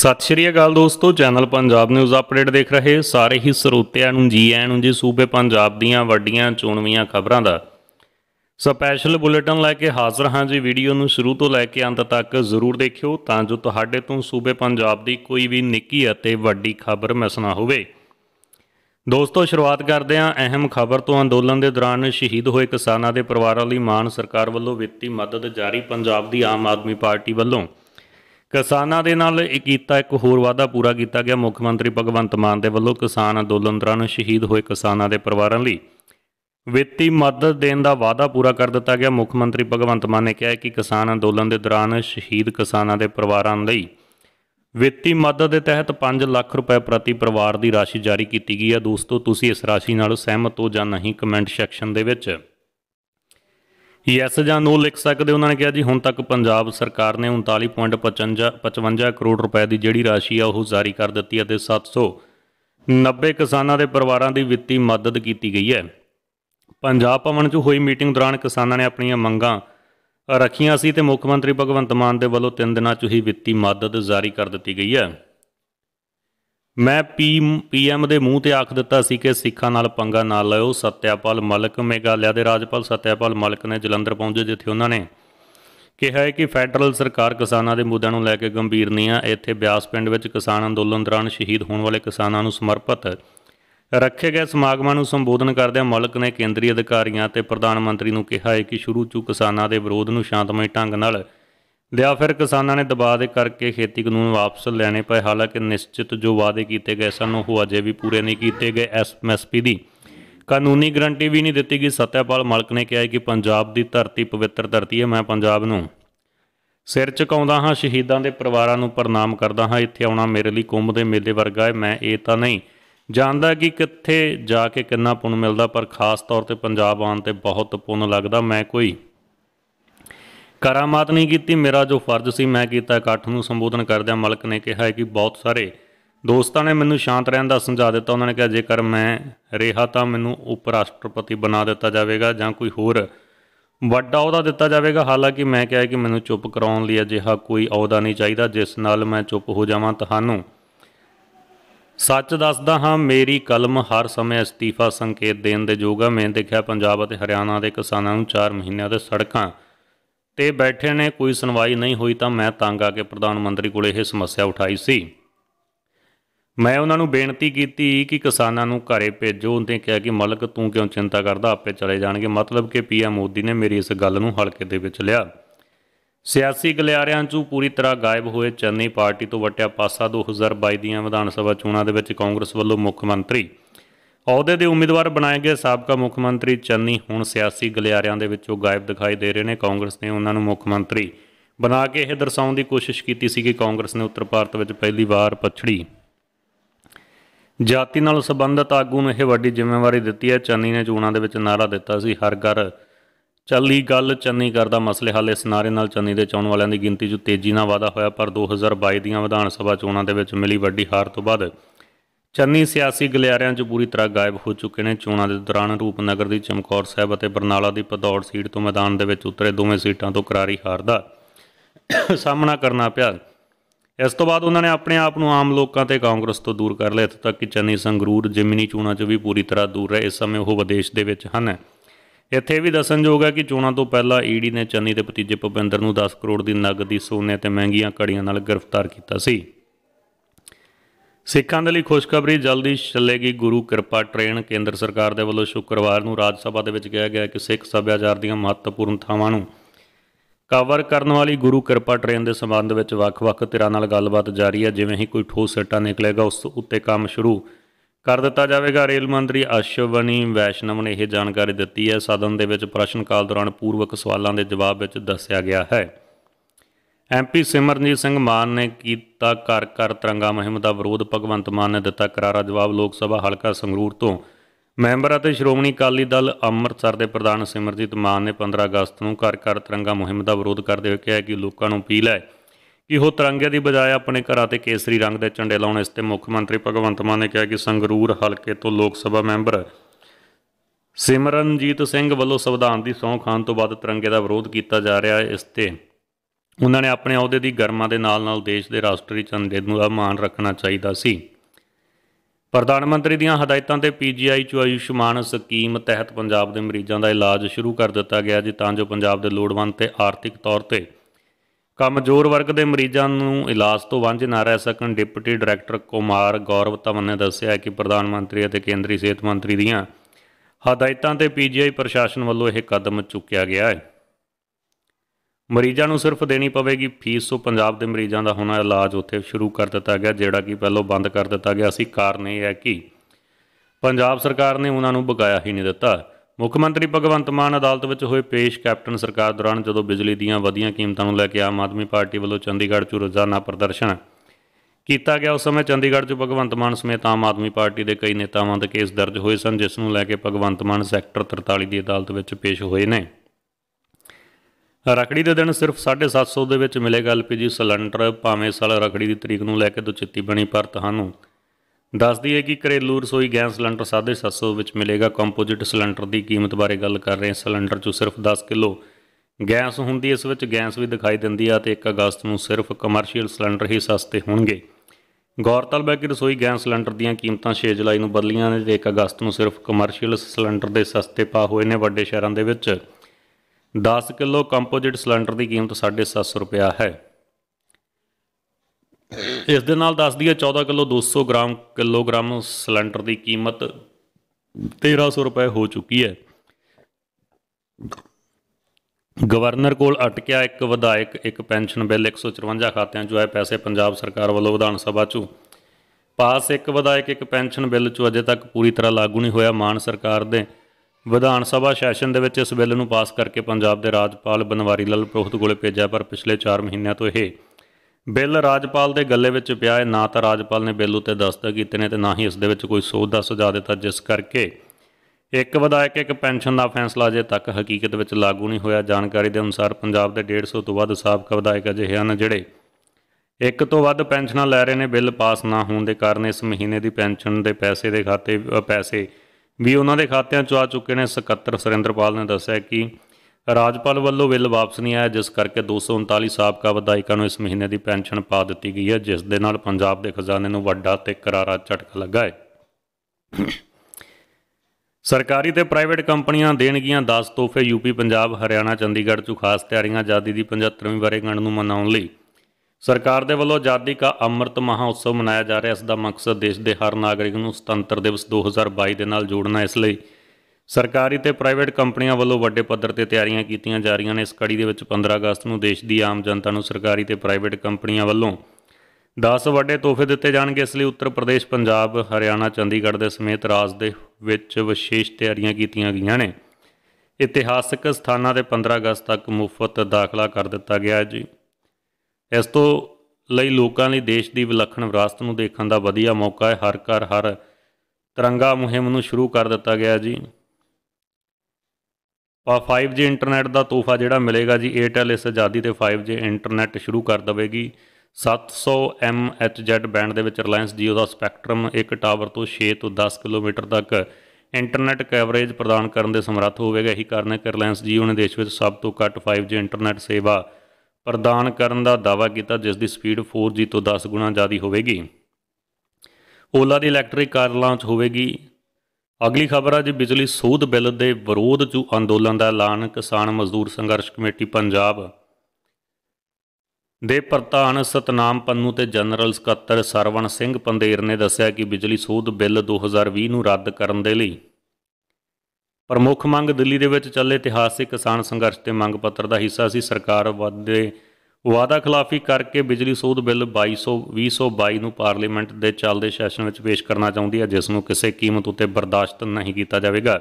ਸਤਿ ਸ਼੍ਰੀ ਅਕਾਲ ਦੋਸਤੋ channel Punjab news update ਦੇਖ ਰਹੇ ਸਾਰੇ ਹੀ ਸਰੋਤਿਆਂ ਨੂੰ ਜੀ ਆਇਆਂ ਨੂੰ ਜੀ ਸੂਬੇ ਪੰਜਾਬ ਦੀਆਂ ਵੱਡੀਆਂ ਚੋਣਵੀਆਂ ਖਬਰਾਂ ਦਾ ਸਪੈਸ਼ਲ ਬੁਲੇਟਿਨ ਲੈ ਕੇ ਹਾਜ਼ਰ ਹਾਂ ਜੀ ਵੀਡੀਓ ਨੂੰ ਸ਼ੁਰੂ ਤੋਂ ਲੈ ਕੇ ਅੰਤ ਤੱਕ ਜ਼ਰੂਰ ਦੇਖਿਓ ਤਾਂ ਜੋ ਤੁਹਾਡੇ ਤੋਂ ਸੂਬੇ ਪੰਜਾਬ ਦੀ ਕੋਈ ਵੀ ਨਿੱਕੀ ਅਤੇ ਵੱਡੀ ਖਬਰ ਮਿਸ ਨਾ ਹੋਵੇ ਦੋਸਤੋ ਸ਼ੁਰੂਆਤ ਕਰਦੇ ਹਾਂ ਅਹਿਮ ਖਬਰ ਤੋਂ ਅੰਦੋਲਨ ਦੇ ਦੌਰਾਨ ਸ਼ਹੀਦ ਹੋਏ ਕਿਸਾਨਾਂ ਦੇ ਪਰਿਵਾਰਾਂ ਲਈ ਮਾਨ ਸਰਕਾਰ ਵੱਲੋਂ ਵਿੱਤੀ ਮਦਦ ਜਾਰੀ ਪੰਜਾਬ ਦੀ ਆਮ ਆਦਮੀ ਪਾਰਟੀ ਵੱਲੋਂ ਕਿਸਾਨਾਂ ਦੇ ਨਾਲ ਇਹ ਕੀਤਾ ਇੱਕ ਹੋਰ ਵਾਅਦਾ ਪੂਰਾ ਕੀਤਾ ਗਿਆ ਮੁੱਖ ਮੰਤਰੀ ਭਗਵੰਤ ਮਾਨ ਦੇ ਵੱਲੋਂ ਕਿਸਾਨ ਅੰਦੋਲਨ ਦੌਰਾਨ ਸ਼ਹੀਦ ਹੋਏ ਕਿਸਾਨਾਂ ਦੇ ਪਰਿਵਾਰਾਂ ਲਈ ਵਿੱਤੀ ਮਦਦ ਦੇਣ ਦਾ ਵਾਅਦਾ ਪੂਰਾ ਕਰ ਦਿੱਤਾ ਗਿਆ ਮੁੱਖ ਮੰਤਰੀ ਭਗਵੰਤ ਮਾਨ ਨੇ ਕਿਹਾ ਕਿ ਕਿਸਾਨ ਅੰਦੋਲਨ ਦੇ ਦੌਰਾਨ ਸ਼ਹੀਦ ਕਿਸਾਨਾਂ ਦੇ ਪਰਿਵਾਰਾਂ ਲਈ ਵਿੱਤੀ ਮਦਦ ਦੇ ਤਹਿਤ 5 ਲੱਖ ਰੁਪਏ ਪ੍ਰਤੀ ਪਰਿਵਾਰ ਦੀ ਰਾਸ਼ੀ ਜਾਰੀ ਕੀਤੀ ਗਈ ਹੈ ਦੋਸਤੋ ਤੁਸੀਂ ਇਸ ਰਾਸ਼ੀ ਨਾਲ ਸਹਿਮਤ ਹੋ ਜਾਂ ਨਹੀਂ ਕਮੈਂਟ ਸੈਕਸ਼ਨ ਦੇ ਵਿੱਚ ਯੈਸ ਜਾਂ ਨੋ ਲਿਖ ਸਕਦੇ ਉਹਨਾਂ ਨੇ ਕਿਹਾ ਜੀ ਹੁਣ ਤੱਕ ਪੰਜਾਬ ਸਰਕਾਰ ਨੇ 39.55 55 ਕਰੋੜ ਰੁਪਏ ਦੀ ਜਿਹੜੀ ਰਾਸ਼ੀ ਆ ਉਹ ਜਾਰੀ ਕਰ ਦਿੱਤੀ ਅਤੇ 790 ਕਿਸਾਨਾਂ ਦੇ ਪਰਿਵਾਰਾਂ ਦੀ ਵਿੱਤੀ ਮਦਦ ਕੀਤੀ ਗਈ ਹੈ ਪੰਜਾਬ ਭਵਨ 'ਚ ਹੋਈ ਮੀਟਿੰਗ ਦੌਰਾਨ ਕਿਸਾਨਾਂ ਨੇ ਆਪਣੀਆਂ ਮੰਗਾਂ ਰੱਖੀਆਂ ਸੀ ਤੇ ਮੁੱਖ ਮੰਤਰੀ ਭਗਵੰਤ ਮਾਨ ਦੇ ਵੱਲੋਂ 3 ਦਿਨਾਂ 'ਚ ਹੀ ਵਿੱਤੀ ਮਦਦ ਜਾਰੀ ਕਰ ਦਿੱਤੀ ਗਈ ਹੈ ਮੈਂ ਪੀ ਪੀਐਮ ਦੇ ਮੂੰਹ ਤੇ ਆਖ ਦਿੱਤਾ ਸੀ ਕਿ ਸਿੱਖਾਂ ਨਾਲ ਪੰਗਾ ਨਾ ਲਿਓ ਸਤਿਆਪਾਲ ਮਲਕ ਮੇਘਾਲਿਆ ਦੇ ਰਾਜਪਾਲ ਸਤਿਆਪਾਲ ਮਲਕ ਨੇ ਜਲੰਧਰ ਪਹੁੰਚੇ ਜਿੱਥੇ ਉਹਨਾਂ ਨੇ ਕਿਹਾ ਹੈ ਕਿ ਫੈਡਰਲ ਸਰਕਾਰ ਕਿਸਾਨਾਂ ਦੇ ਮੁੱਦਿਆਂ ਨੂੰ ਲੈ ਕੇ ਗੰਭੀਰ ਨਹੀਂ ਆ ਇੱਥੇ ਬਿਆਸ ਪਿੰਡ ਵਿੱਚ ਕਿਸਾਨ ਅੰਦੋਲਨ ਦੌਰਾਨ ਸ਼ਹੀਦ ਹੋਣ ਵਾਲੇ ਕਿਸਾਨਾਂ ਨੂੰ ਸਮਰਪਿਤ ਰੱਖੇ ਗਏ ਸਮਾਗਮਾਂ ਨੂੰ ਸੰਬੋਧਨ ਕਰਦਿਆਂ ਮਲਕ ਨੇ ਕੇਂਦਰੀ ਅਧਿਕਾਰੀਆਂ ਤੇ ਪ੍ਰਧਾਨ ਮੰਤਰੀ ਨੂੰ ਕਿਹਾ ਹੈ ਕਿ ਸ਼ੁਰੂ ਤੋਂ ਕਿਸਾਨਾਂ ਦੇ ਵਿਰੋਧ ਨੂੰ ਸ਼ਾਂਤਮਈ ਢੰਗ ਨਾਲ ਲਿਆ ਫਿਰ ਕਿਸਾਨਾਂ ਨੇ ਦਬਾਅ ਦੇ ਕਰਕੇ ਖੇਤੀ ਕਾਨੂੰਨ ਵਾਪਸ ਲੈਣੇ ਪਏ ਹਾਲਾਂਕਿ ਨਿਸ਼ਚਿਤ ਜੋ ਵਾਅਦੇ ਕੀਤੇ ਗਏ ਸਨ ਉਹ ਅਜੇ ਵੀ ਪੂਰੇ ਨਹੀਂ ਕੀਤੇ ਗਏ ਐਸਐਮਐਸਪੀ ਦੀ ਕਾਨੂੰਨੀ ਗਰੰਟੀ ਵੀ ਨਹੀਂ ਦਿੱਤੀ ਗਈ ਸਤਿਆਪਾਲ ਮਲਕ ਨੇ ਕਿਹਾ ਕਿ ਪੰਜਾਬ ਦੀ ਧਰਤੀ ਪਵਿੱਤਰ ਧਰਤੀ ਹੈ ਮੈਂ ਪੰਜਾਬ ਨੂੰ ਸਿਰ ਝੁਕਾਉਂਦਾ ਹਾਂ ਸ਼ਹੀਦਾਂ ਦੇ ਪਰਿਵਾਰਾਂ ਨੂੰ ਪ੍ਰਣਾਮ ਕਰਦਾ ਹਾਂ ਇੱਥੇ ਆਉਣਾ ਮੇਰੇ ਲਈ ਕੁੰਭ ਦੇ ਮੇਲੇ ਵਰਗਾ ਹੈ ਮੈਂ ਇਹ ਤਾਂ ਨਹੀਂ ਜਾਣਦਾ ਕਿ ਕਿੱਥੇ ਜਾ ਕੇ ਕਿੰਨਾ ਪੁੰਨ ਮਿਲਦਾ ਪਰ ਖਾਸ ਤੌਰ ਤੇ ਪੰਜਾਬ ਆਉਣ ਤੇ ਬਹੁਤ ਪੁੰਨ ਲੱਗਦਾ ਮੈਂ ਕੋਈ ਕਰਾਮਾਤ ਨਹੀਂ ਕੀਤੀ ਮੇਰਾ ਜੋ ਫਰਜ਼ ਸੀ ਮੈਂ ਕੀਤਾ ਇਕੱਠ ਨੂੰ ਸੰਬੋਧਨ ਕਰਦਿਆਂ ਮਲਕ ਨੇ ਕਿਹਾ ਕਿ ਬਹੁਤ ਸਾਰੇ ਦੋਸਤਾਂ ਨੇ ਮੈਨੂੰ ਸ਼ਾਂਤ ਰਹਿਣ ਦਾ ਸਮਝਾ ਦਿੱਤਾ ਉਹਨਾਂ ਨੇ ਕਿਹਾ ਜੇਕਰ ਮੈਂ ਰਿਹਾ ਤਾਂ ਮੈਨੂੰ ਉਪ ਰਾਸ਼ਟਰਪਤੀ ਬਣਾ ਦਿੱਤਾ ਜਾਵੇਗਾ ਜਾਂ ਕੋਈ ਹੋਰ ਵੱਡਾ ਅਹੁਦਾ ਦਿੱਤਾ ਜਾਵੇਗਾ ਹਾਲਾਂਕਿ ਮੈਂ ਕਿਹਾ ਕਿ ਮੈਨੂੰ ਚੁੱਪ ਕਰਾਉਣ ਲਈ ਅਜਿਹਾ ਕੋਈ ਅਹੁਦਾ ਨਹੀਂ ਚਾਹੀਦਾ ਜਿਸ ਨਾਲ ਮੈਂ ਚੁੱਪ ਹੋ ਜਾਵਾਂ ਤੁਹਾਨੂੰ ਸੱਚ ਦੱਸਦਾ ਹਾਂ ਮੇਰੀ ਕਲਮ ਹਰ ਸਮੇਂ ਅਸਤੀਫਾ ਸੰਕੇਤ ਦੇਣ ਦੇ ਯੋਗ ਹੈ ਮੈਂ ਦੇਖਿਆ ਪੰਜਾਬ ਅਤੇ ਹਰਿਆਣਾ ਦੇ ਕਿਸਾਨਾਂ ਨੂੰ 4 ਮਹੀਨਿਆਂ ਦੇ ਸੜਕਾਂ ਤੇ ਬੈਠੇ ਨੇ ਕੋਈ ਸੁਣਵਾਈ ਨਹੀਂ ਹੋਈ ਤਾਂ ਮੈਂ ਤੰਗ ਆ ਕੇ ਪ੍ਰਧਾਨ ਮੰਤਰੀ ਕੋਲ ਇਹ ਸਮੱਸਿਆ ਉਠਾਈ ਸੀ ਮੈਂ ਉਹਨਾਂ ਨੂੰ ਬੇਨਤੀ ਕੀਤੀ ਕਿ ਕਿਸਾਨਾਂ ਨੂੰ ਘਰੇ ਭੇਜੋ ਉਹਨਾਂ ਨੇ ਕਿਹਾ ਕਿ ਮਲਕ ਤੂੰ ਕਿਉਂ ਚਿੰਤਾ ਕਰਦਾ ਆਪੇ ਚਲੇ ਜਾਣਗੇ ਮਤਲਬ ਕਿ ਪੀਐਮ ਮੋਦੀ ਨੇ ਮੇਰੀ ਇਸ ਗੱਲ ਨੂੰ ਹਲਕੇ ਦੇ ਵਿੱਚ ਲਿਆ ਸਿਆਸੀ ਗਲਿਆਰਿਆਂ 'ਚੋਂ ਪੂਰੀ ਤਰ੍ਹਾਂ ਗਾਇਬ ਹੋਏ ਚੰਨੀ ਪਾਰਟੀ ਤੋਂ ਵਟਿਆ ਪਾਸਾ 2022 ਦੀਆਂ ਵਿਧਾਨ ਸਭਾ ਚੋਣਾਂ ਦੇ ਵਿੱਚ ਕਾਂਗਰਸ ਵੱਲੋਂ ਮੁੱਖ ਮੰਤਰੀ ਅਹੁਦੇ ਦੇ ਉਮੀਦਵਾਰ ਬਣਾਏ ਗਏ ਸਾਬਕਾ ਮੁੱਖ ਮੰਤਰੀ ਚੰਨੀ ਹੁਣ ਸਿਆਸੀ ਗਲਿਆਰਿਆਂ ਦੇ ਵਿੱਚੋਂ ਗਾਇਬ ਦਿਖਾਈ ਦੇ ਰਹੇ ਨੇ ਕਾਂਗਰਸ ਨੇ ਉਹਨਾਂ ਨੂੰ ਮੁੱਖ ਮੰਤਰੀ ਬਣਾ ਕੇ ਇਹ ਦਰਸਾਉਣ ਦੀ ਕੋਸ਼ਿਸ਼ ਕੀਤੀ ਸੀ ਕਿ ਕਾਂਗਰਸ ਨੇ ਉੱਤਰ ਭਾਰਤ ਵਿੱਚ ਪਹਿਲੀ ਵਾਰ ਪਛੜੀ ਜਾਤੀ ਨਾਲ ਸੰਬੰਧਤ ਆਗੂ ਨੂੰ ਇਹ ਵੱਡੀ ਜ਼ਿੰਮੇਵਾਰੀ ਦਿੱਤੀ ਹੈ ਚੰਨੀ ਨੇ ਚੋਣਾਂ ਦੇ ਵਿੱਚ ਨਾਰਾ ਦਿੱਤਾ ਸੀ ਹਰ ਘਰ ਚੱਲੀ ਗੱਲ ਚੰਨੀ ਕਰਦਾ ਮਸਲੇ ਹੱਲ ਇਸ ਨਾਰੇ ਨਾਲ ਚੰਨੀ ਦੇ ਚੋਣ ਵਾਲਿਆਂ ਦੀ ਗਿਣਤੀ 'ਚ ਤੇਜ਼ੀ ਨਾਲ ਵਾਧਾ ਹੋਇਆ ਪਰ 2022 ਦੀਆਂ ਵਿਧਾਨ ਸਭਾ ਚੋਣਾਂ ਦੇ ਵਿੱਚ ਮਿਲੀ ਵੱਡੀ ਹਾਰ ਤੋਂ ਬਾਅਦ ਚੰਨੀ ਸਿਆਸੀ ਗਲਿਆਰਿਆਂ 'ਚ ਪੂਰੀ ਤਰ੍ਹਾਂ ਗਾਇਬ ਹੋ ਚੁੱਕੇ ਨੇ ਚੋਣਾਂ ਦੇ ਦੌਰਾਨ ਰੂਪਨਗਰ ਦੀ ਚਮਕੌਰ ਸਾਹਿਬ ਅਤੇ ਬਰਨਾਲਾ ਦੀ ਪਦੌੜ ਸੀਟ ਤੋਂ ਮੈਦਾਨ ਦੇ ਵਿੱਚ ਉਤਰੇ ਦੋਵੇਂ ਸੀਟਾਂ ਤੋਂ ਕਰਾਰੀ ਹਾਰ ਦਾ ਸਾਹਮਣਾ ਕਰਨਾ ਪਿਆ ਇਸ ਤੋਂ ਬਾਅਦ ਉਹਨਾਂ ਨੇ ਆਪਣੇ ਆਪ ਨੂੰ ਆਮ ਲੋਕਾਂ ਤੇ ਕਾਂਗਰਸ ਤੋਂ ਦੂਰ ਕਰ ਲਿਆ ਇੱਥੋਂ ਤੱਕ ਕਿ ਚੰਨੀ ਸੰਗਰੂਰ ਜਿਮਨੀ ਚੋਣਾਂ 'ਚ ਵੀ ਪੂਰੀ ਤਰ੍ਹਾਂ ਦੂਰ ਰਹੇ ਇਸ ਸਮੇਂ ਉਹ ਵਿਦੇਸ਼ ਦੇ ਵਿੱਚ ਹਨ ਇੱਥੇ ਵੀ ਦੱਸਣਯੋਗ ਹੈ ਕਿ ਚੋਣਾਂ ਤੋਂ ਪਹਿਲਾਂ ਈਡੀ ਨੇ ਚੰਨੀ ਦੇ ਭਤੀਜੇ ਭਵਿੰਦਰ ਨੂੰ 10 ਕਰੋੜ ਦੀ ਨਗਦ ਦੀ ਸੋਨੇ ਤੇ ਮਹਿੰਗੀਆਂ ਕੜੀਆਂ ਨਾਲ ਗ੍ਰਿਫਤਾਰ ਕੀਤਾ ਸੀ ਸਿੱਖਾਂ ਦੇ ਲਈ ਖੁਸ਼ਖਬਰੀ ਜਲਦੀ ਚੱਲੇਗੀ ਗੁਰੂ ਕਿਰਪਾ ਟ੍ਰੇਨ ਕੇਂਦਰ ਸਰਕਾਰ ਦੇ ਵੱਲੋਂ ਸ਼ੁੱਕਰਵਾਰ ਨੂੰ ਰਾਜ ਸਭਾ ਦੇ ਵਿੱਚ ਕਿਹਾ ਗਿਆ ਕਿ ਸਿੱਖ ਸੱਭਿਆਚਾਰ ਦੀਆਂ ਮਹੱਤਵਪੂਰਨ ਥਾਵਾਂ ਨੂੰ ਕਵਰ ਕਰਨ ਵਾਲੀ ਗੁਰੂ ਕਿਰਪਾ ਟ੍ਰੇਨ ਦੇ ਸੰਬੰਧ ਵਿੱਚ ਵੱਖ-ਵੱਖ ਧਿਰਾਂ ਨਾਲ ਗੱਲਬਾਤ ਜਾਰੀ ਹੈ ਜਿਵੇਂ ਹੀ ਕੋਈ ਠੋਸ ਸੱਟਾ ਨਿਕਲੇਗਾ ਉਸ ਉੱਤੇ ਕੰਮ ਸ਼ੁਰੂ ਕਰ ਦਿੱਤਾ ਜਾਵੇਗਾ ਰੇਲ ਮੰਤਰੀ ਅਸ਼ਵਨੀ ਵੈਸ਼ਨਵ ਨੇ ਇਹ ਜਾਣਕਾਰੀ ਦਿੱਤੀ ਹੈ ਸਦਨ ਦੇ ਵਿੱਚ ਪ੍ਰਸ਼ਨ ਕਾਲ ਦੌਰਾਨ ਪੂਰਵਕ ਸਵਾਲਾਂ ਦੇ ਜਵਾਬ ਵਿੱਚ ਦੱਸਿਆ ਗਿਆ ਹੈ ਐਮਪੀ ਸਿਮਰਨਜੀਤ ਸਿੰਘ ਮਾਨ ਨੇ ਕੀਤਾ ਕਰ ਕਰ ਤਿਰੰਗਾ ਮਹਿਮ ਦਾ ਵਿਰੋਧ ਭਗਵੰਤ ਮਾਨ ਨੇ ਦਿੱਤਾ ਕਰਾਰਾ ਜਵਾਬ ਲੋਕ ਸਭਾ ਹਲਕਾ ਸੰਗਰੂਰ ਤੋਂ ਮੈਂਬਰ ਅਤੇ ਸ਼੍ਰੋਮਣੀ ਅਕਾਲੀ ਦਲ ਅੰਮ੍ਰਿਤਸਰ ਦੇ ਪ੍ਰਧਾਨ ਸਿਮਰਜੀਤ ਮਾਨ ਨੇ 15 ਅਗਸਤ ਨੂੰ ਕਰ ਕਰ ਤਿਰੰਗਾ ਮਹਿਮ ਦਾ ਵਿਰੋਧ ਕਰਦੇ ਹੋਏ ਕਿਹਾ ਕਿ ਲੋਕਾਂ ਨੂੰ ਅਪੀਲ ਹੈ ਕਿ ਉਹ ਤਿਰੰਗੇ ਦੀ ਬਜਾਏ ਆਪਣੇ ਘਰਾਂ ਤੇ ਕੇਸਰੀ ਰੰਗ ਦੇ ਝੰਡੇ ਲਾਉਣ ਇਸ ਤੇ ਮੁੱਖ ਮੰਤਰੀ ਭਗਵੰਤ ਮਾਨ ਨੇ ਕਿਹਾ ਕਿ ਸੰਗਰੂਰ ਹਲਕੇ ਤੋਂ ਲੋਕ ਸਭਾ ਮੈਂਬਰ ਸਿਮਰਨਜੀਤ ਸਿੰਘ ਵੱਲੋਂ ਸੰਵਿਧਾਨ ਦੀ ਸੌਂਖਾਂ ਖਾਨ ਤੋਂ ਬਾਅਦ ਤਿਰੰਗੇ ਦਾ ਵਿਰੋਧ ਕੀਤਾ ਜਾ ਰਿਹਾ ਹੈ ਇਸ ਤੇ ਉਹਨਾਂ ਨੇ ਆਪਣੇ ਅਹੁਦੇ ਦੀ ਗਰਮਾ ਦੇ ਨਾਲ-ਨਾਲ ਦੇਸ਼ ਦੇ ਰਾਸ਼ਟਰੀ ਚੰਦੇ ਨੂੰ ਮਾਣ ਰੱਖਣਾ ਚਾਹੀਦਾ ਸੀ ਪ੍ਰਧਾਨ ਮੰਤਰੀ ਦੀਆਂ ਹਦਾਇਤਾਂ ਤੇ ਪੀਜੀਆਈ ਚ ਆਯੁਸ਼ਮਾਨ ਸਕੀਮ ਤਹਿਤ ਪੰਜਾਬ ਦੇ ਮਰੀਜ਼ਾਂ ਦਾ ਇਲਾਜ ਸ਼ੁਰੂ ਕਰ ਦਿੱਤਾ ਗਿਆ ਜੀ ਤਾਂ ਜੋ ਪੰਜਾਬ ਦੇ ਲੋੜਵੰਦ ਤੇ ਆਰਥਿਕ ਤੌਰ ਤੇ ਕਮਜ਼ੋਰ ਵਰਗ ਦੇ ਮਰੀਜ਼ਾਂ ਨੂੰ ਇਲਾਜ ਤੋਂ ਵਾਂਝੇ ਨਾ ਰਹਿ ਸਕਣ ਡਿਪਟੀ ਡਾਇਰੈਕਟਰ ਕੁਮਾਰ ਗੌਰਵ ਤਮਨ ਨੇ ਦੱਸਿਆ ਕਿ ਪ੍ਰਧਾਨ ਮੰਤਰੀ ਅਤੇ ਕੇਂਦਰੀ ਸਿਹਤ ਮੰਤਰੀ ਦੀਆਂ ਹਦਾਇਤਾਂ ਤੇ ਪੀਜੀਆਈ ਪ੍ਰਸ਼ਾਸਨ ਵੱਲੋਂ ਇਹ ਕਦਮ ਚੁੱਕਿਆ ਗਿਆ ਹੈ ਮਰੀਜ਼ਾਂ ਨੂੰ ਸਿਰਫ ਦੇਣੀ ਪਵੇਗੀ ਫੀਸ ਸੋ ਪੰਜਾਬ ਦੇ ਮਰੀਜ਼ਾਂ ਦਾ ਹੁਣ ਇਲਾਜ ਉੱਥੇ ਸ਼ੁਰੂ ਕਰ ਦਿੱਤਾ ਗਿਆ ਜਿਹੜਾ ਕਿ ਪਹਿਲਾਂ ਬੰਦ ਕਰ ਦਿੱਤਾ ਗਿਆ ਸੀ ਕਾਰਨ ਇਹ ਹੈ ਕਿ ਪੰਜਾਬ ਸਰਕਾਰ ਨੇ ਉਹਨਾਂ ਨੂੰ ਬਕਾਇਆ ਹੀ ਨਹੀਂ ਦਿੱਤਾ ਮੁੱਖ ਮੰਤਰੀ ਭਗਵੰਤ ਮਾਨ ਅਦਾਲਤ ਵਿੱਚ ਹੋਏ ਪੇਸ਼ ਕੈਪਟਨ ਸਰਕਾਰ ਦੌਰਾਨ ਜਦੋਂ ਬਿਜਲੀ ਦੀਆਂ ਵਧੀਆਂ ਕੀਮਤਾਂ ਨੂੰ ਲੈ ਕੇ ਆਮ ਆਦਮੀ ਪਾਰਟੀ ਵੱਲੋਂ ਚੰਡੀਗੜ੍ਹ 'ਚ ਰੋਜ਼ਾਨਾ ਪ੍ਰਦਰਸ਼ਨ ਕੀਤਾ ਗਿਆ ਉਸ ਸਮੇਂ ਚੰਡੀਗੜ੍ਹ 'ਚ ਭਗਵੰਤ ਮਾਨ ਸਮੇਤ ਆਮ ਆਦਮੀ ਪਾਰਟੀ ਦੇ ਕਈ ਨੇਤਾਵਾਂ ਦੇ ਕੇਸ ਦਰਜ ਹੋਏ ਸਨ ਜਿਸ ਨੂੰ ਲੈ ਕੇ ਭਗਵੰਤ ਮਾਨ ਸੈਕਟਰ 43 ਦੀ ਅਦਾਲਤ ਵਿੱਚ ਪੇਸ਼ ਹੋਏ ਨੇ ਰਖੜੀ ਦੇ ਦਿਨ ਸਿਰਫ 750 ਦੇ ਵਿੱਚ ਮਿਲੇਗਾ ਐਲਪੀਜੀ ਸਿਲੰਡਰ ਭਾਵੇਂ ਸਾਲ ਰਖੜੀ ਦੀ ਤਰੀਕ ਨੂੰ ਲੈ ਕੇ ਦੁਚਿੱਤੀ ਬਣੀ ਪਰ ਤੁਹਾਨੂੰ ਦੱਸਦੀ ਹੈ ਕਿ ਘਰੇਲੂ ਰਸੋਈ ਗੈਸ ਸਿਲੰਡਰ 750 ਦੇ ਵਿੱਚ ਮਿਲੇਗਾ ਕੰਪੋਜ਼ਿਟ ਸਿਲੰਡਰ ਦੀ ਕੀਮਤ ਬਾਰੇ ਗੱਲ ਕਰ ਰਹੇ ਹਾਂ ਸਿਲੰਡਰ 'ਚੋਂ ਸਿਰਫ 10 ਕਿਲੋ ਗੈਸ ਹੁੰਦੀ ਇਸ ਵਿੱਚ ਗੈਸ ਵੀ ਦਿਖਾਈ ਦਿੰਦੀ ਆ ਤੇ 1 ਅਗਸਤ ਨੂੰ ਸਿਰਫ ਕਮਰਸ਼ੀਅਲ ਸਿਲੰਡਰ ਹੀ ਸਸਤੇ ਹੋਣਗੇ ਗੌਰਤਲਬ ਹੈ ਕਿ ਰਸੋਈ ਗੈਸ ਸਿਲੰਡਰ ਦੀਆਂ ਕੀਮਤਾਂ 6 ਜੁਲਾਈ ਨੂੰ ਬਦਲੀਆਂ ਨੇ ਤੇ 1 ਅਗਸਤ ਨੂੰ ਸਿਰਫ ਕਮਰਸ਼ੀਅਲ ਸਿਲੰਡਰ ਦੇ ਸਸਤੇ ਪਾ ਹੋਏ ਨੇ ਵੱਡੇ ਸ਼ਹਿਰਾਂ ਦੇ ਵਿੱਚ 10 ਕਿਲੋ ਕੰਪੋਜ਼ਿਟ ਸਿਲੰਡਰ ਦੀ ਕੀਮਤ 750 ਰੁਪਿਆ ਹੈ ਇਸ ਦੇ ਨਾਲ ਦੱਸ ਦਈਏ 14 ਕਿਲੋ 200 ਗ੍ਰਾਮ ਕਿਲੋਗ੍ਰਾਮ ਸਿਲੰਡਰ ਦੀ ਕੀਮਤ 1300 ਰੁਪਏ ਹੋ ਚੁੱਕੀ ਹੈ ਗਵਰਨਰ ਕੋਲ ਅਟਕਿਆ ਇੱਕ ਵਿਧਾਇਕ ਇੱਕ ਪੈਨਸ਼ਨ ਬਿੱਲ 154 ਖਾਤਿਆਂ 'ਚੋਂ ਆਏ ਪੈਸੇ ਪੰਜਾਬ ਸਰਕਾਰ ਵੱਲੋਂ ਵਿਧਾਨ ਸਭਾ 'ਚੋਂ ਪਾਸ ਇੱਕ ਵਿਧਾਇਕ ਇੱਕ ਪੈਨਸ਼ਨ ਬਿੱਲ 'ਚੋਂ ਅਜੇ ਤੱਕ ਪੂਰੀ ਤਰ੍ਹਾਂ ਲਾਗੂ ਨਹੀਂ ਹੋਇਆ ਮਾਨ ਸਰਕਾਰ ਦੇ ਵਿਧਾਨ ਸਭਾ ਸੈਸ਼ਨ ਦੇ ਵਿੱਚ ਇਸ ਬਿੱਲ ਨੂੰ ਪਾਸ ਕਰਕੇ ਪੰਜਾਬ ਦੇ ਰਾਜਪਾਲ ਬਨਵਾਰੀ ਲਾਲ ਪ੍ਰੋਹਤ ਕੋਲੇ ਭੇਜਿਆ ਪਰ ਪਿਛਲੇ 4 ਮਹੀਨਿਆਂ ਤੋਂ ਇਹ ਬਿੱਲ ਰਾਜਪਾਲ ਦੇ ਗੱਲੇ ਵਿੱਚ ਪਿਆ ਹੈ ਨਾ ਤਾਂ ਰਾਜਪਾਲ ਨੇ ਬਿੱਲ ਉੱਤੇ ਦਸਤਕ ਕੀਤੇ ਨੇ ਤੇ ਨਾ ਹੀ ਇਸ ਦੇ ਵਿੱਚ ਕੋਈ ਸੋਧ ਦਾ ਸੁਝਾਅ ਦਿੱਤਾ ਜਿਸ ਕਰਕੇ ਇੱਕ ਵਿਧਾਇਕ ਇੱਕ ਪੈਨਸ਼ਨ ਦਾ ਫੈਸਲਾ ਅਜੇ ਤੱਕ ਹਕੀਕਤ ਵਿੱਚ ਲਾਗੂ ਨਹੀਂ ਹੋਇਆ ਜਾਣਕਾਰੀ ਦੇ ਅਨੁਸਾਰ ਪੰਜਾਬ ਦੇ 150 ਤੋਂ ਵੱਧ ਸਾਬਕਾ ਵਿਧਾਇਕ ਅਜਿਹੇ ਹਨ ਜਿਹੜੇ ਇੱਕ ਤੋਂ ਵੱਧ ਪੈਨਸ਼ਨਾਂ ਲੈ ਰਹੇ ਨੇ ਬਿੱਲ ਪਾਸ ਨਾ ਹੋਣ ਦੇ ਕਾਰਨ ਇਸ ਮਹੀਨੇ ਦੀ ਪੈਨਸ਼ਨ ਦੇ ਪੈਸੇ ਦੇ ਖਾਤੇ ਪੈਸੇ ਵੀ ਉਹਨਾਂ ਦੇ ਖਾਤਿਆਂ 'ਚ ਆ ਚੁੱਕੇ ਨੇ ਸਕੱਤਰ ਸਰਿੰਦਰਪਾਲ ਨੇ ਦੱਸਿਆ ਕਿ ਰਾਜਪਾਲ ਵੱਲੋਂ ਬਿੱਲ ਵਾਪਸ ਨਹੀਂ ਆਇਆ ਜਿਸ ਕਰਕੇ 239 ਸਾਬਕਾ ਵਿਧਾਇਕਾਂ ਨੂੰ ਇਸ ਮਹੀਨੇ ਦੀ ਪੈਨਸ਼ਨ ਪਾ ਦਿੱਤੀ ਗਈ ਹੈ ਜਿਸ ਦੇ ਨਾਲ ਪੰਜਾਬ ਦੇ ਖਜ਼ਾਨੇ ਨੂੰ ਵੱਡਾ ਤੇ ਕਰਾਰਾ ਝਟਕਾ ਲੱਗਾ ਹੈ ਸਰਕਾਰੀ ਤੇ ਪ੍ਰਾਈਵੇਟ ਕੰਪਨੀਆਂ ਦੇਣਗੀਆਂ 10 ਤੋਹਫੇ ਯੂਪੀ ਪੰਜਾਬ ਹਰਿਆਣਾ ਚੰਡੀਗੜ੍ਹ 'ਚ ਖਾਸ ਤਿਆਰੀਆਂ ਆਜ਼ਾਦੀ ਦੀ 75ਵੀਂ ਵਰੇਗੰਢ ਨੂੰ ਮਨਾਉਣ ਲਈ ਸਰਕਾਰ ਦੇ ਵੱਲੋਂ ਆਜ਼ਾਦੀ ਦਾ ਅੰਮ੍ਰਿਤ ਮਹਾਉਤਸਵ ਮਨਾਇਆ ਜਾ ਰਿਹਾ ਇਸ ਦਾ ਮਕਸਦ ਦੇਸ਼ ਦੇ ਹਰ ਨਾਗਰਿਕ ਨੂੰ ਸੁਤੰਤਰ ਦਿਵਸ 2022 ਦੇ ਨਾਲ ਜੋੜਨਾ ਇਸ ਲਈ ਸਰਕਾਰੀ ਤੇ ਪ੍ਰਾਈਵੇਟ ਕੰਪਨੀਆਂ ਵੱਲੋਂ ਵੱਡੇ ਪੱਧਰ ਤੇ ਤਿਆਰੀਆਂ ਕੀਤੀਆਂ ਜਾ ਰਹੀਆਂ ਨੇ ਇਸ ਕੜੀ ਦੇ ਵਿੱਚ 15 ਅਗਸਤ ਨੂੰ ਦੇਸ਼ ਦੀ ਆਮ ਜਨਤਾ ਨੂੰ ਸਰਕਾਰੀ ਤੇ ਪ੍ਰਾਈਵੇਟ ਕੰਪਨੀਆਂ ਵੱਲੋਂ 10 ਵੱਡੇ ਤੋਹਫੇ ਦਿੱਤੇ ਜਾਣਗੇ ਇਸ ਲਈ ਉੱਤਰ ਪ੍ਰਦੇਸ਼ ਪੰਜਾਬ ਹਰਿਆਣਾ ਚੰਡੀਗੜ੍ਹ ਦੇ ਸਮੇਤ ਰਾਜ ਦੇ ਵਿੱਚ ਵਿਸ਼ੇਸ਼ ਤਿਆਰੀਆਂ ਕੀਤੀਆਂ ਗਈਆਂ ਨੇ ਇਤਿਹਾਸਕ ਸਥਾਨਾਂ ਦੇ 15 ਅਗਸਤ ਤੱਕ ਮੁਫਤ ਦਾਖਲਾ ਕਰ ਦਿੱਤਾ ਗਿਆ ਜੀ ਇਸ ਤੋਂ ਲਈ ਲੋਕਾਂ ਲਈ ਦੇਸ਼ ਦੀ ਵਿਲੱਖਣ ਵਿਰਾਸਤ ਨੂੰ ਦੇਖਣ ਦਾ ਵਧੀਆ ਮੌਕਾ ਹੈ ਹਰ ਘਰ ਹਰ ਤਿਰੰਗਾ ਮੁਹਿੰਮ ਨੂੰ ਸ਼ੁਰੂ ਕਰ ਦਿੱਤਾ ਗਿਆ ਜੀ ਪਾ 5G ਇੰਟਰਨੈਟ ਦਾ ਤੋਹਫਾ ਜਿਹੜਾ ਮਿਲੇਗਾ ਜੀ Airtel ਇਸ ਆਜ਼ਾਦੀ ਤੇ 5G ਇੰਟਰਨੈਟ ਸ਼ੁਰੂ ਕਰ ਦਵੇਗੀ 700 MHz ਬੈਂਡ ਦੇ ਵਿੱਚ ਰਿਲਾਇੰਸ Jio ਦਾ ਸਪੈਕਟ੍ਰਮ ਇੱਕ ਟਾਵਰ ਤੋਂ 6 ਤੋਂ 10 ਕਿਲੋਮੀਟਰ ਤੱਕ ਇੰਟਰਨੈਟ ਕਵਰੇਜ ਪ੍ਰਦਾਨ ਕਰਨ ਦੇ ਸਮਰੱਥ ਹੋਵੇਗਾ ਇਹੀ ਕਾਰਨ ਹੈ ਕਿ ਰਿਲਾਇੰਸ Jio ਨੇ ਦੇਸ਼ ਵਿੱਚ ਸਭ ਤੋਂ ਘੱਟ 5G ਇੰਟਰਨੈਟ ਸੇਵਾ ਪ੍ਰਦਾਨ ਕਰਨ ਦਾ ਦਾਵਾ ਕੀਤਾ ਜਿਸ ਦੀ ਸਪੀਡ 4G ਤੋਂ 10 ਗੁਣਾ ਜ਼ਿਆਦਾ ਹੋਵੇਗੀ ਓਲਾ ਦੀ ਇਲੈਕਟ੍ਰਿਕ ਕਾਰ ਲਾਂਚ ਹੋਵੇਗੀ ਅਗਲੀ ਖਬਰ ਹੈ ਜੀ ਬਿਜਲੀ ਸੋਧ ਬਿੱਲ ਦੇ ਵਿਰੋਧ 'ਚ ਅੰਦੋਲਨ ਦਾ ਐਲਾਨ ਕਿਸਾਨ ਮਜ਼ਦੂਰ ਸੰਘਰਸ਼ ਕਮੇਟੀ ਪੰਜਾਬ ਦੇ ਪ੍ਰਧਾਨ ਸਤਨਾਮ ਪੰਨੂ ਤੇ ਜਨਰਲ ਸਕੱਤਰ ਸਰਵਣ ਸਿੰਘ ਪੰਦੇਰ ਨੇ ਦੱਸਿਆ ਕਿ ਬਿਜਲੀ ਸੋਧ ਬਿੱਲ 2020 ਨੂੰ ਰੱਦ ਕਰਨ ਦੇ ਲਈ ਪ੍ਰਮੁੱਖ ਮੰਗ ਦਿੱਲੀ ਦੇ ਵਿੱਚ ਚੱਲੇ ਇਤਿਹਾਸਿਕ ਕਿਸਾਨ ਸੰਘਰਸ਼ ਤੇ ਮੰਗ ਪੱਤਰ ਦਾ ਹਿੱਸਾ ਸੀ ਸਰਕਾਰ ਵਾਦੇ ਵਾਦਾ ਖਿਲਾਫੀ ਕਰਕੇ ਬਿਜਲੀ ਸੋਧ ਬਿੱਲ 2200 2022 ਨੂੰ ਪਾਰਲੀਮੈਂਟ ਦੇ ਚੱਲਦੇ ਸੈਸ਼ਨ ਵਿੱਚ ਪੇਸ਼ ਕਰਨਾ ਚਾਹੁੰਦੀ ਹੈ ਜਿਸ ਨੂੰ ਕਿਸੇ ਕੀਮਤ ਉੱਤੇ ਬਰਦਾਸ਼ਤ ਨਹੀਂ ਕੀਤਾ ਜਾਵੇਗਾ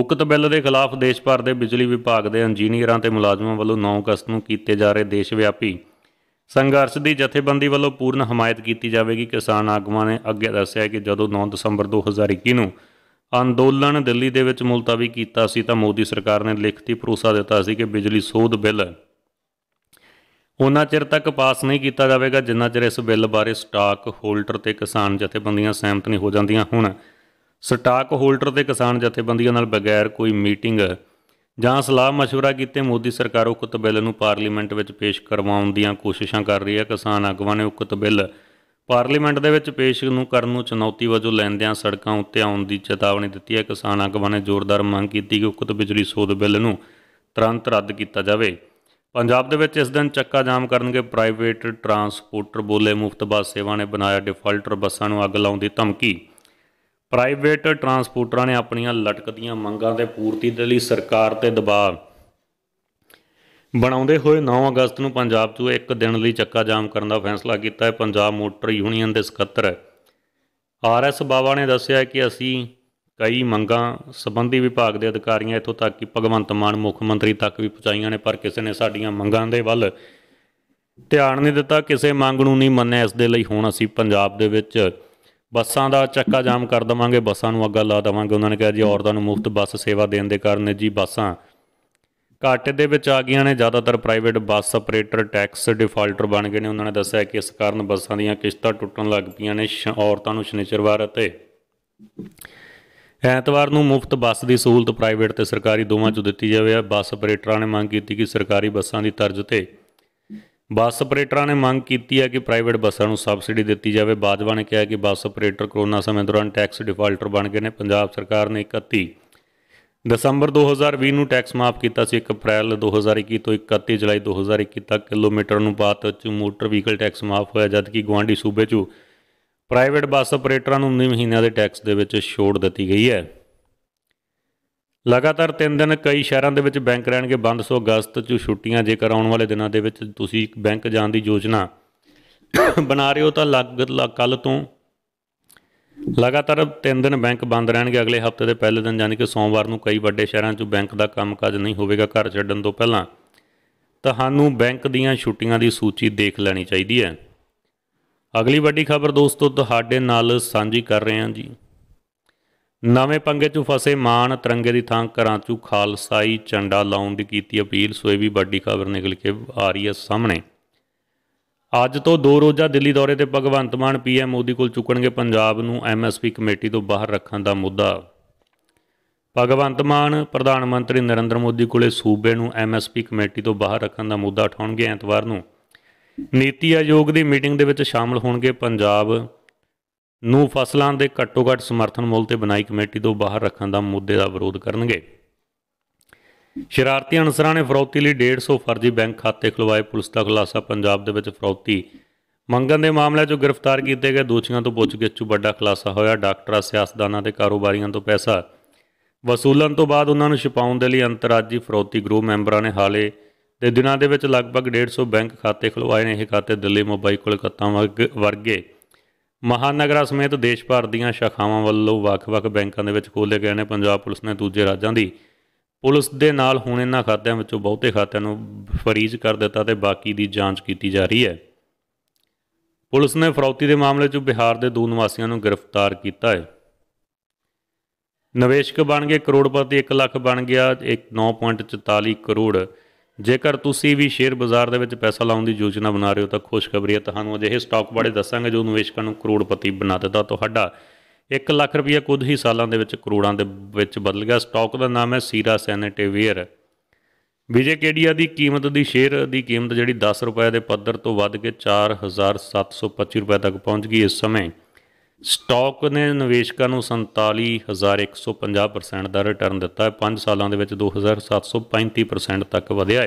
ਉਕਤ ਬਿੱਲ ਦੇ ਖਿਲਾਫ ਦੇਸ਼ ਭਰ ਦੇ ਬਿਜਲੀ ਵਿਭਾਗ ਦੇ ਇੰਜੀਨੀਅਰਾਂ ਤੇ ਮੁਲਾਜ਼ਮਾਂ ਵੱਲੋਂ 9 ਅਗਸਤ ਨੂੰ ਕੀਤੇ ਜਾ ਰਹੇ ਦੇਸ਼ ਵਿਆਪੀ ਸੰਘਰਸ਼ ਦੀ ਜਥੇਬੰਦੀ ਵੱਲੋਂ ਪੂਰਨ ਹਮਾਇਤ ਕੀਤੀ ਜਾਵੇਗੀ ਕਿਸਾਨ ਆਗੂਆਂ ਨੇ ਅੱਗੇ ਦੱਸਿਆ ਕਿ ਜਦੋਂ 9 ਦਸੰਬਰ 2021 ਨੂੰ ਅੰਦੋਲਨ ਦਿੱਲੀ ਦੇ ਵਿੱਚ ਮੁਲਤਵੀ ਕੀਤਾ ਸੀ ਤਾਂ ਮੋਦੀ ਸਰਕਾਰ ਨੇ ਲਿਖਤੀ ਭਰੋਸਾ ਦਿੱਤਾ ਸੀ ਕਿ ਬਿਜਲੀ ਸੋਧ ਬਿੱਲ ਉਹਨਾਂ ਚਿਰ ਤੱਕ ਪਾਸ ਨਹੀਂ ਕੀਤਾ ਜਾਵੇਗਾ ਜਿੰਨਾ ਚਿਰ ਇਸ ਬਿੱਲ ਬਾਰੇ ਸਟਾਕ ਹੋਲਡਰ ਤੇ ਕਿਸਾਨ ਜਥੇਬੰਦੀਆਂ ਸਹਿਮਤ ਨਹੀਂ ਹੋ ਜਾਂਦੀਆਂ ਹੁਣ ਸਟਾਕ ਹੋਲਡਰ ਤੇ ਕਿਸਾਨ ਜਥੇਬੰਦੀਆਂ ਨਾਲ ਬਗੈਰ ਕੋਈ ਮੀਟਿੰਗ ਜਾਂ ਸਲਾਹ مشورہ ਕੀਤੇ ਮੋਦੀ ਸਰਕਾਰ ਉਕਤ ਬਿੱਲ ਨੂੰ ਪਾਰਲੀਮੈਂਟ ਵਿੱਚ ਪੇਸ਼ ਕਰਵਾਉਣ ਦੀਆਂ ਕੋਸ਼ਿਸ਼ਾਂ ਕਰ ਰਹੀ ਹੈ ਕਿਸਾਨ ਆਗੂਆਂ ਨੇ ਉਕਤ ਬਿੱਲ ਪਾਰਲੀਮੈਂਟ ਦੇ ਵਿੱਚ ਪੇਸ਼ ਨੂੰ ਕਰਨ ਨੂੰ ਚੁਣੌਤੀ ਵਜੋਂ ਲੈਂਦਿਆਂ ਸੜਕਾਂ ਉੱਤੇ ਆਉਣ ਦੀ ਚੇਤਾਵਨੀ ਦਿੱਤੀ ਹੈ ਕਿਸਾਨ ਆਗੂਆਂ ਨੇ ਜ਼ੋਰਦਾਰ ਮੰਗ ਕੀਤੀ ਕਿ ਉਕਤ ਬਿਜਲੀ ਸੋਧ ਬਿੱਲ ਨੂੰ ਤੁਰੰਤ ਰੱਦ ਕੀਤਾ ਜਾਵੇ ਪੰਜਾਬ ਦੇ ਵਿੱਚ ਇਸ ਦਿਨ ਚੱਕਾ ਜਾਮ ਕਰਨਗੇ ਪ੍ਰਾਈਵੇਟ ਟਰਾਂਸਪੋਰਟਰ ਬੋਲੇ ਮੁਫਤ ਬੱਸ ਸੇਵਾ ਨੇ ਬਣਾਇਆ ਡਿਫਾਲਟਰ ਬੱਸਾਂ ਨੂੰ ਅੱਗ ਲਾਉਣ ਦੀ ਧਮਕੀ ਪ੍ਰਾਈਵੇਟ ਟਰਾਂਸਪੋਰਟਰਾਂ ਨੇ ਆਪਣੀਆਂ ਲਟਕਦੀਆਂ ਮੰਗਾਂ ਦੇ ਪੂਰਤੀ ਦੇ ਲਈ ਸਰਕਾਰ ਤੇ ਦਬਾਅ ਬਣਾਉਂਦੇ ਹੋਏ 9 ਅਗਸਤ ਨੂੰ ਪੰਜਾਬ 'ਚ ਇੱਕ ਦਿਨ ਲਈ ਚੱਕਾ ਜਾਮ ਕਰਨ ਦਾ ਫੈਸਲਾ ਕੀਤਾ ਹੈ ਪੰਜਾਬ ਮੋਟਰ ਯੂਨੀਅਨ ਦੇ ਸਕੱਤਰ ਆਰਐਸ ਬਾਵਾ ਨੇ ਦੱਸਿਆ ਕਿ ਅਸੀਂ ਕਈ ਮੰਗਾਂ ਸੰਬੰਧੀ ਵਿਭਾਗ ਦੇ ਅਧਿਕਾਰੀਆਂ ਇਥੋਂ ਤੱਕ ਕਿ ਭਗਵੰਤ ਮਾਨ ਮੁੱਖ ਮੰਤਰੀ ਤੱਕ ਵੀ ਪਹੁੰਚਾਈਆਂ ਨੇ ਪਰ ਕਿਸੇ ਨੇ ਸਾਡੀਆਂ ਮੰਗਾਂ ਦੇ ਵੱਲ ਧਿਆਨ ਨਹੀਂ ਦਿੱਤਾ ਕਿਸੇ ਮੰਗ ਨੂੰ ਨਹੀਂ ਮੰਨਿਆ ਇਸ ਦੇ ਲਈ ਹੁਣ ਅਸੀਂ ਪੰਜਾਬ ਦੇ ਵਿੱਚ ਬੱਸਾਂ ਦਾ ਚੱਕਾ ਜਾਮ ਕਰ ਦਵਾਂਗੇ ਬੱਸਾਂ ਨੂੰ ਅੱਗਾ ਲਾ ਦਵਾਂਗੇ ਉਹਨਾਂ ਨੇ ਕਿਹਾ ਜੀ ਔਰਤਾਂ ਨੂੰ ਮੁਫਤ ਬੱਸ ਸੇਵਾ ਦੇਣ ਦੇ ਕਾਰਨ ਜੀ ਬੱਸਾਂ ਘਾਟੇ ਦੇ ਵਿੱਚ ਆ ਗਈਆਂ ਨੇ ਜ਼ਿਆਦਾਤਰ private bus operator tax defaulter ਬਣ ਗਏ ਨੇ ਉਹਨਾਂ ਨੇ ਦੱਸਿਆ ਕਿ ਇਸ ਕਾਰਨ ਬੱਸਾਂ ਦੀਆਂ ਕਿਸ਼ਤਾਂ ਟੁੱਟਣ ਲੱਗ ਪਈਆਂ ਨੇ ਔਰਤਾਂ ਨੂੰ ਸ਼ਨੀਚਰਵਾਰ ਅਤੇ ਐਤਵਾਰ ਨੂੰ ਮੁਫਤ ਬੱਸ ਦੀ ਸਹੂਲਤ ਪ੍ਰਾਈਵੇਟ ਤੇ ਸਰਕਾਰੀ ਦੋਵਾਂ 'ਚ ਦਿੱਤੀ ਜਾਵੇ ਆ ਬੱਸ ਆਪਰੇਟਰਾਂ ਨੇ ਮੰਗ ਕੀਤੀ ਕਿ ਸਰਕਾਰੀ ਬੱਸਾਂ ਦੀ ਤਰਜ਼ ਤੇ ਬੱਸ ਆਪਰੇਟਰਾਂ ਨੇ ਮੰਗ ਕੀਤੀ ਹੈ ਕਿ ਪ੍ਰਾਈਵੇਟ ਬੱਸਾਂ ਨੂੰ ਸਬਸਿਡੀ ਦਿੱਤੀ ਜਾਵੇ ਬਾਜਵਾ ਨੇ ਕਿਹਾ ਕਿ ਬੱਸ ਆਪਰੇਟਰ ਕਰੋਨਾ ਸਮੇਂ ਦੌਰਾਨ ਟੈਕਸ ਡਿਫਾਲਟਰ ਬਣ ਗਏ ਨੇ ਪੰਜਾਬ ਸਰਕਾਰ ਨੇ 31 ਦਸੰਬਰ 2020 ਨੂੰ ਟੈਕਸ ਮਾਫ ਕੀਤਾ ਸੀ 1 ਅਪ੍ਰੈਲ 2021 ਤੋਂ 31 ਜੁਲਾਈ 2021 ਤੱਕ ਕਿਲੋਮੀਟਰ ਅਨੁਪਾਤ 'ਚ ਮੋਟਰ ਵਹੀਕਲ ਟੈਕਸ ਮਾਫ ਹੋਇਆ ਕਿ ਗਵਾਂਡੀ ਸੂਬੇ 'ਚ ਪ੍ਰਾਈਵੇਟ ਬੱਸ ਆਪਰੇਟਰਾਂ ਨੂੰ 9 ਮਹੀਨਿਆਂ ਦੇ ਟੈਕਸ ਦੇ ਵਿੱਚ ਛੋਟ ਦਿੱਤੀ ਗਈ ਹੈ ਲਗਾਤਾਰ 3 ਦਿਨ ਕਈ ਸ਼ਹਿਰਾਂ ਦੇ ਵਿੱਚ ਬੈਂਕ ਰਹਿਣਗੇ ਬੰਦ ਸੋ ਅਗਸਤ 'ਚ ਛੁੱਟੀਆਂ ਜੇਕਰ ਆਉਣ ਵਾਲੇ ਦਿਨਾਂ ਦੇ ਵਿੱਚ ਤੁਸੀਂ ਬੈਂਕ ਜਾਣ ਦੀ ਯੋਜਨਾ ਬਣਾ ਰਹੇ ਹੋ ਤਾਂ ਕੱਲ ਤੋਂ ਲਗਾਤਾਰ 3 ਦਿਨ ਬੈਂਕ ਬੰਦ ਰਹਿਣਗੇ ਅਗਲੇ ਹਫਤੇ ਦੇ ਪਹਿਲੇ ਦਿਨ ਯਾਨੀ ਕਿ ਸੋਮਵਾਰ ਨੂੰ ਕਈ ਵੱਡੇ ਸ਼ਹਿਰਾਂ 'ਚ ਬੈਂਕ ਦਾ ਕੰਮਕਾਜ ਨਹੀਂ ਹੋਵੇਗਾ ਘਰ ਛੱਡਣ ਤੋਂ ਪਹਿਲਾਂ ਤੁਹਾਨੂੰ ਬੈਂਕ ਦੀਆਂ ਛੁੱਟੀਆਂ ਦੀ ਸੂਚੀ ਦੇਖ ਲੈਣੀ ਚਾਹੀਦੀ ਹੈ ਅਗਲੀ ਵੱਡੀ ਖਬਰ ਦੋਸਤੋ ਤੁਹਾਡੇ ਨਾਲ ਸਾਂਝੀ ਕਰ ਰਹੇ ਹਾਂ ਜੀ ਨਵੇਂ ਪੰਗੇ 'ਚ ਫਸੇ ਮਾਨ ਤਰੰਗੇ ਦੀ ਥਾਂ ਘਰਾਂ 'ਚ ਖਾਲਸਾਈ ਝੰਡਾ ਲਾਉਣ ਦੀ ਕੀਤੀ ਅਪੀਲ ਸੋ ਇਹ ਵੀ ਵੱਡੀ ਖਬਰ ਨਿਕਲ ਕੇ ਆ ਰਹੀ ਹੈ ਸਾਹਮਣੇ ਅੱਜ ਤੋਂ ਦੋ ਰੋਜ਼ਾ ਦਿੱਲੀ ਦੌਰੇ ਤੇ ਭਗਵੰਤ ਮਾਨ ਪੀਐਮ ਮੋਦੀ ਕੋਲ ਚੁੱਕਣਗੇ ਪੰਜਾਬ ਨੂੰ ਐਮਐਸਪੀ ਕਮੇਟੀ ਤੋਂ ਬਾਹਰ ਰੱਖਣ ਦਾ ਮੁੱਦਾ ਭਗਵੰਤ ਮਾਨ ਪ੍ਰਧਾਨ ਮੰਤਰੀ ਨਰਿੰਦਰ ਮੋਦੀ ਕੋਲੇ ਸੂਬੇ ਨੂੰ ਐਮਐਸਪੀ ਕਮੇਟੀ ਤੋਂ ਬਾਹਰ ਰੱਖਣ ਦਾ ਮੁੱਦਾ ਉਠਾਉਣਗੇ ਐਤਵਾਰ ਨੂੰ ਨੀਤੀ ਆਯੋਗ ਦੀ ਮੀਟਿੰਗ ਦੇ ਵਿੱਚ ਸ਼ਾਮਲ ਹੋਣਗੇ ਪੰਜਾਬ ਨੂੰ ਫਸਲਾਂ ਦੇ ਘੱਟੋ-ਘੱਟ ਸਮਰਥਨ ਮੁੱਲ ਤੇ ਬਣਾਈ ਕਮੇਟੀ ਤੋਂ ਬਾਹਰ ਰੱਖਣ ਦਾ ਮੁੱਦੇ ਦਾ ਵਿਰੋਧ ਕਰਨਗੇ ਸ਼ਰਾਰਤੀ ਅਨਸਰਾਂ ਨੇ ਫਰੌਤੀ ਲਈ 150 ਫਰਜ਼ੀ ਬੈਂਕ ਖਾਤੇ ਖੁਲਵਾਏ ਪੁਲਿਸ ਦਾ ਖੁਲਾਸਾ ਪੰਜਾਬ ਦੇ ਵਿੱਚ ਫਰੌਤੀ ਮੰਗਣ ਦੇ ਮਾਮਲੇ 'ਚ ਗ੍ਰਿਫਤਾਰ ਕੀਤੇ ਗਏ ਦੋਸ਼ੀਆਂ ਤੋਂ ਪੁੱਛਗਿੱਛ 'ਚ ਵੱਡਾ ਖੁਲਾਸਾ ਹੋਇਆ ਡਾਕਟਰਾਂ ਸਿਆਸਤਦਾਨਾਂ ਤੇ ਕਾਰੋਬਾਰੀਆਂ ਤੋਂ ਪੈਸਾ ਵਸੂਲਣ ਤੋਂ ਬਾਅਦ ਉਹਨਾਂ ਨੂੰ ਛਿਪਾਉਣ ਦੇ ਲਈ ਅੰਤਰਰਾਜੀ ਫਰੌਤੀ ਗਰੋਹ ਮੈਂਬਰਾਂ ਨੇ ਹਾਲੇ ਦੇ ਦਿਨਾਂ ਦੇ ਵਿੱਚ ਲਗਭਗ 150 ਬੈਂਕ ਖਾਤੇ ਖੁਲਵਾਏ ਨੇ ਇਹ ਖਾਤੇ ਦਿੱਲੀ ਮੁੰਬਈ ਕੋਲਕਾਤਾ ਵਰਗੇ ਮਹਾਨਗਰਾਂ ਸਮੇਤ ਦੇਸ਼ ਭਰ ਦੀਆਂ ਸ਼ਾਖਾਵਾਂ ਵੱਲੋਂ ਵੱਖ-ਵੱਖ ਬੈਂਕਾਂ ਦੇ ਵਿੱਚ ਖੋਲੇ ਗਏ ਨੇ ਪੰਜਾਬ ਪੁਲਿਸ ਨੇ ਦੂਜੇ ਰਾਜਾਂ ਦੀ ਪੁਲਿਸ ਦੇ ਨਾਲ ਹੁਣ ਇਹਨਾਂ ਖਾਤਿਆਂ ਵਿੱਚੋਂ ਬਹੁਤੇ ਖਾਤਿਆਂ ਨੂੰ ਫਰੀਜ਼ ਕਰ ਦਿੱਤਾ ਤੇ ਬਾਕੀ ਦੀ ਜਾਂਚ ਕੀਤੀ ਜਾ ਰਹੀ ਹੈ ਪੁਲਿਸ ਨੇ ਫਰੌਤੀ ਦੇ ਮਾਮਲੇ 'ਚ ਬਿਹਾਰ ਦੇ ਦੋ ਨਿਵਾਸੀਆਂ ਨੂੰ ਗ੍ਰਿਫਤਾਰ ਕੀਤਾ ਹੈ ਨਿਵੇਸ਼ਕ ਬਣ ਗਏ ਕਰੋੜਪਤੀ 1 ਲੱਖ ਬਣ ਗਿਆ 9.44 ਕਰੋੜ ਜੇਕਰ ਤੁਸੀਂ ਵੀ ਸ਼ੇਅਰ ਬਾਜ਼ਾਰ ਦੇ ਵਿੱਚ ਪੈਸਾ ਲਾਉਣ ਦੀ ਯੋਜਨਾ ਬਣਾ ਰਹੇ ਹੋ ਤਾਂ ਖੁਸ਼ਖਬਰੀ ਹੈ ਤੁਹਾਨੂੰ ਅਜਿਹੇ ਸਟਾਕ ਬਾਰੇ ਦੱਸਾਂਗੇ ਜੋ ਨਿਵੇਸ਼ਕਾਂ ਨੂੰ ਕਰੋੜਪਤੀ ਬਣਾ ਦਿੰਦਾ ਤੁਹਾਡਾ 1 ਲੱਖ ਰੁਪਏ ਕੁਝ ਹੀ ਸਾਲਾਂ ਦੇ ਵਿੱਚ ਕਰੋੜਾਂ ਦੇ ਵਿੱਚ ਬਦਲ ਗਿਆ ਸਟਾਕ ਦਾ ਨਾਮ ਹੈ ਸੀਰਾ ਵਿਜੇ ਕੇਡੀਆ ਦੀ ਕੀਮਤ ਦੀ ਸ਼ੇਅਰ ਦੀ ਕੀਮਤ ਜਿਹੜੀ 10 ਰੁਪਏ ਦੇ ਪੱਧਰ ਤੋਂ ਵੱਧ ਕੇ 4725 ਰੁਪਏ ਤੱਕ ਪਹੁੰਚ ਗਈ ਇਸ ਸਮੇਂ ਸਟਾਕ ਨੇ ਨਿਵੇਸ਼ਕਾਂ ਨੂੰ 47150% ਦਾ ਰਿਟਰਨ ਦਿੱਤਾ ਹੈ 5 ਸਾਲਾਂ ਦੇ ਵਿੱਚ 2735% ਤੱਕ ਵਧਿਆ ਹੈ